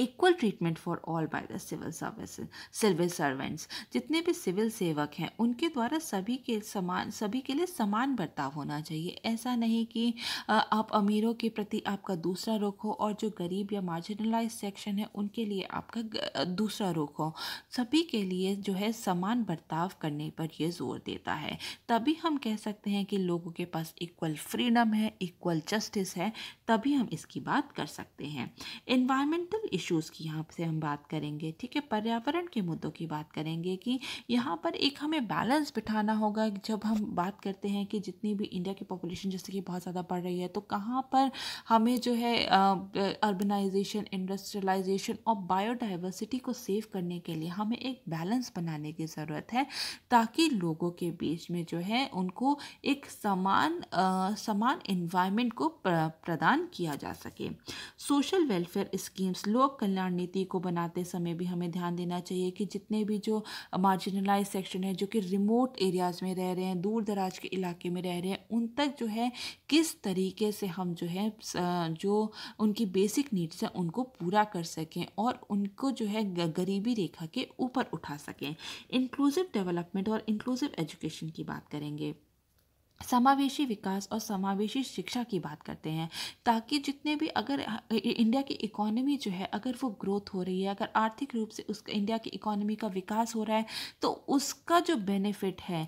equal treatment for all by the civil service civil servants जितने भी सिविल सेवक हैं उनके द्वारा सभी के समान सभी के लिए समान बर्ताव होना चाहिए ऐसा नहीं कि आप अमीरों के प्रति आपका दूसरा रुख हो और जो गरीब या मार्जिनलाइज सेक्शन है उनके लिए आपका दूसरा रुख हो सभी के लिए जो है समान बर्ताव करने पर यह जोर देता है तभी हम कह सकते हैं कि लोगों के पास इक्वल फ्रीडम है इक्वल जस्टिस है तभी हम इसकी बात कर सकते हैं इन्वायरमेंटल इश्यूज़ की यहाँ से हम बात करेंगे ठीक है पर्यावरण के मुद्दों की बात करेंगे कि यहाँ पर एक हमें बैलेंस बिठाना होगा जब हम बात करते हैं कि जितनी भी इंडिया की पॉपुलेशन जैसे कि बहुत ज़्यादा बढ़ रही है तो कहाँ पर हमें जो है अर्बनाइजेशन इंडस्ट्रियलाइजेशन और बायोडाइवर्सिटी को सेव करने के लिए हमें एक बैलेंस बनाने की ज़रूरत है ताकि लोगों के बीच में जो है उनको एक समान आ, समान इन्वायरमेंट को प्र, प्रदान किया जा सके सोशल वेलफेयर स्कीम्स लोग लोक कल्याण नीति को बनाते समय भी हमें ध्यान देना चाहिए कि जितने भी जो मार्जिनलाइज सेक्शन है जो कि रिमोट एरियाज में रह रहे हैं दूर दराज के इलाके में रह रहे हैं उन तक जो है किस तरीके से हम जो है जो उनकी बेसिक नीड्स हैं उनको पूरा कर सकें और उनको जो है गरीबी रेखा के ऊपर उठा सकें इंक्लूसिव डेवलपमेंट और इंक्लूसिव एजुकेशन की बात करेंगे समावेशी विकास और समावेशी शिक्षा की बात करते हैं ताकि जितने भी अगर इंडिया की इकोनॉमी जो है अगर वो ग्रोथ हो रही है अगर आर्थिक रूप से उस इंडिया की इकोनॉमी का विकास हो रहा है तो उसका जो बेनिफिट है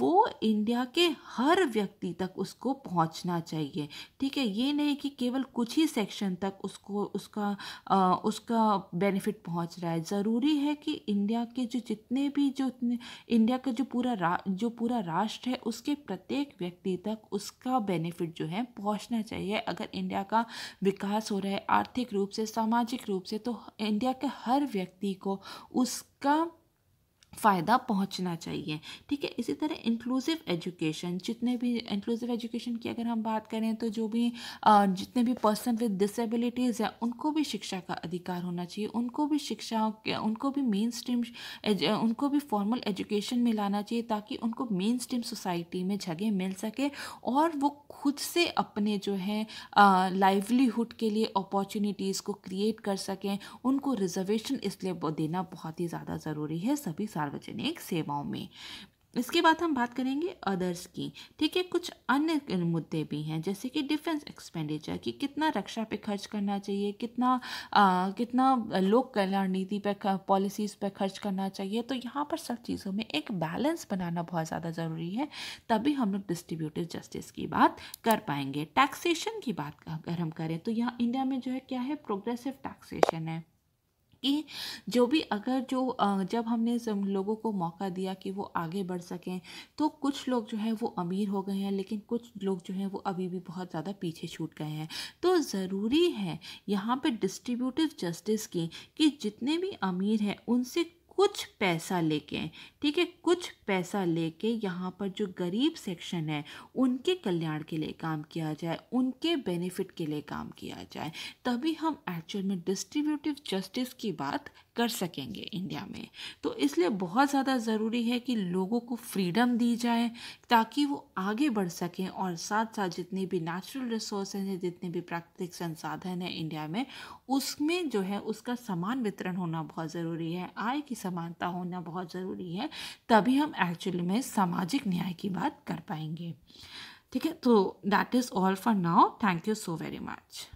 वो इंडिया के हर व्यक्ति तक उसको पहुंचना चाहिए ठीक है ये नहीं कि केवल कुछ ही सेक्शन तक उसको उसका आ, उसका बेनिफिट पहुँच रहा है ज़रूरी है कि इंडिया के जो जितने भी जो इंडिया का जो पूरा रा, जो पूरा राष्ट्र है उसके प्रत्येक व्यक्ति तक उसका बेनिफिट जो है पहुंचना चाहिए अगर इंडिया का विकास हो रहा है आर्थिक रूप से सामाजिक रूप से तो इंडिया के हर व्यक्ति को उसका फ़ायदा पहुंचना चाहिए ठीक है इसी तरह इंक्लूसिव एजुकेशन जितने भी इंक्लूसिव एजुकेशन की अगर हम बात करें तो जो भी जितने भी पर्सन विद डिसेबिलिटीज़ हैं उनको भी शिक्षा का अधिकार होना चाहिए उनको भी शिक्षा उनको भी मेन स्ट्रीम उनको भी फॉर्मल एजुकेशन में लाना चाहिए ताकि उनको मेन स्ट्रीम सोसाइटी में जगह मिल सके और वो खुद से अपने जो है लाइवलीहुड के लिए अपॉर्चुनिटीज़ को क्रिएट कर सकें उनको रिजर्वेशन इसलिए देना बहुत ही ज़्यादा ज़रूरी है सभी साथ सार्वजनिक सेवाओं में इसके बाद हम बात करेंगे अदर्स की ठीक है कुछ अन्य मुद्दे भी हैं जैसे कि डिफेंस एक्सपेंडिचर कि कितना रक्षा पे खर्च करना चाहिए कितना आ, कितना लोक कल्याण नीति पे पॉलिसीज़ पे खर्च करना चाहिए तो यहाँ पर सब चीज़ों में एक बैलेंस बनाना बहुत ज़्यादा ज़रूरी है तभी हम लोग डिस्ट्रीब्यूटिव जस्टिस की बात कर पाएंगे टैक्सेशन की बात अगर हम करें तो यहाँ इंडिया में जो है क्या है प्रोग्रेसिव टैक्सेशन है कि जो भी अगर जो जब हमने लोगों को मौका दिया कि वो आगे बढ़ सकें तो कुछ लोग जो है वो अमीर हो गए हैं लेकिन कुछ लोग जो हैं वो अभी भी बहुत ज़्यादा पीछे छूट गए हैं तो ज़रूरी है यहाँ पर डिस्ट्रीब्यूटिव जस्टिस की कि जितने भी अमीर हैं उनसे कुछ पैसा लेके ठीक है कुछ पैसा लेके यहाँ पर जो गरीब सेक्शन है उनके कल्याण के लिए काम किया जाए उनके बेनिफिट के लिए काम किया जाए तभी हम एक्चुअल में डिस्ट्रीब्यूटिव जस्टिस की बात कर सकेंगे इंडिया में तो इसलिए बहुत ज़्यादा ज़रूरी है कि लोगों को फ्रीडम दी जाए ताकि वो आगे बढ़ सकें और साथ साथ जितने भी नेचुरल रिसोर्सेज हैं जितने भी प्राकृतिक संसाधन हैं इंडिया में उसमें जो है उसका समान वितरण होना बहुत ज़रूरी है आय की समानता होना बहुत ज़रूरी है तभी हम एक्चुअली में सामाजिक न्याय की बात कर पाएंगे ठीक है तो that is all for now thank you so very much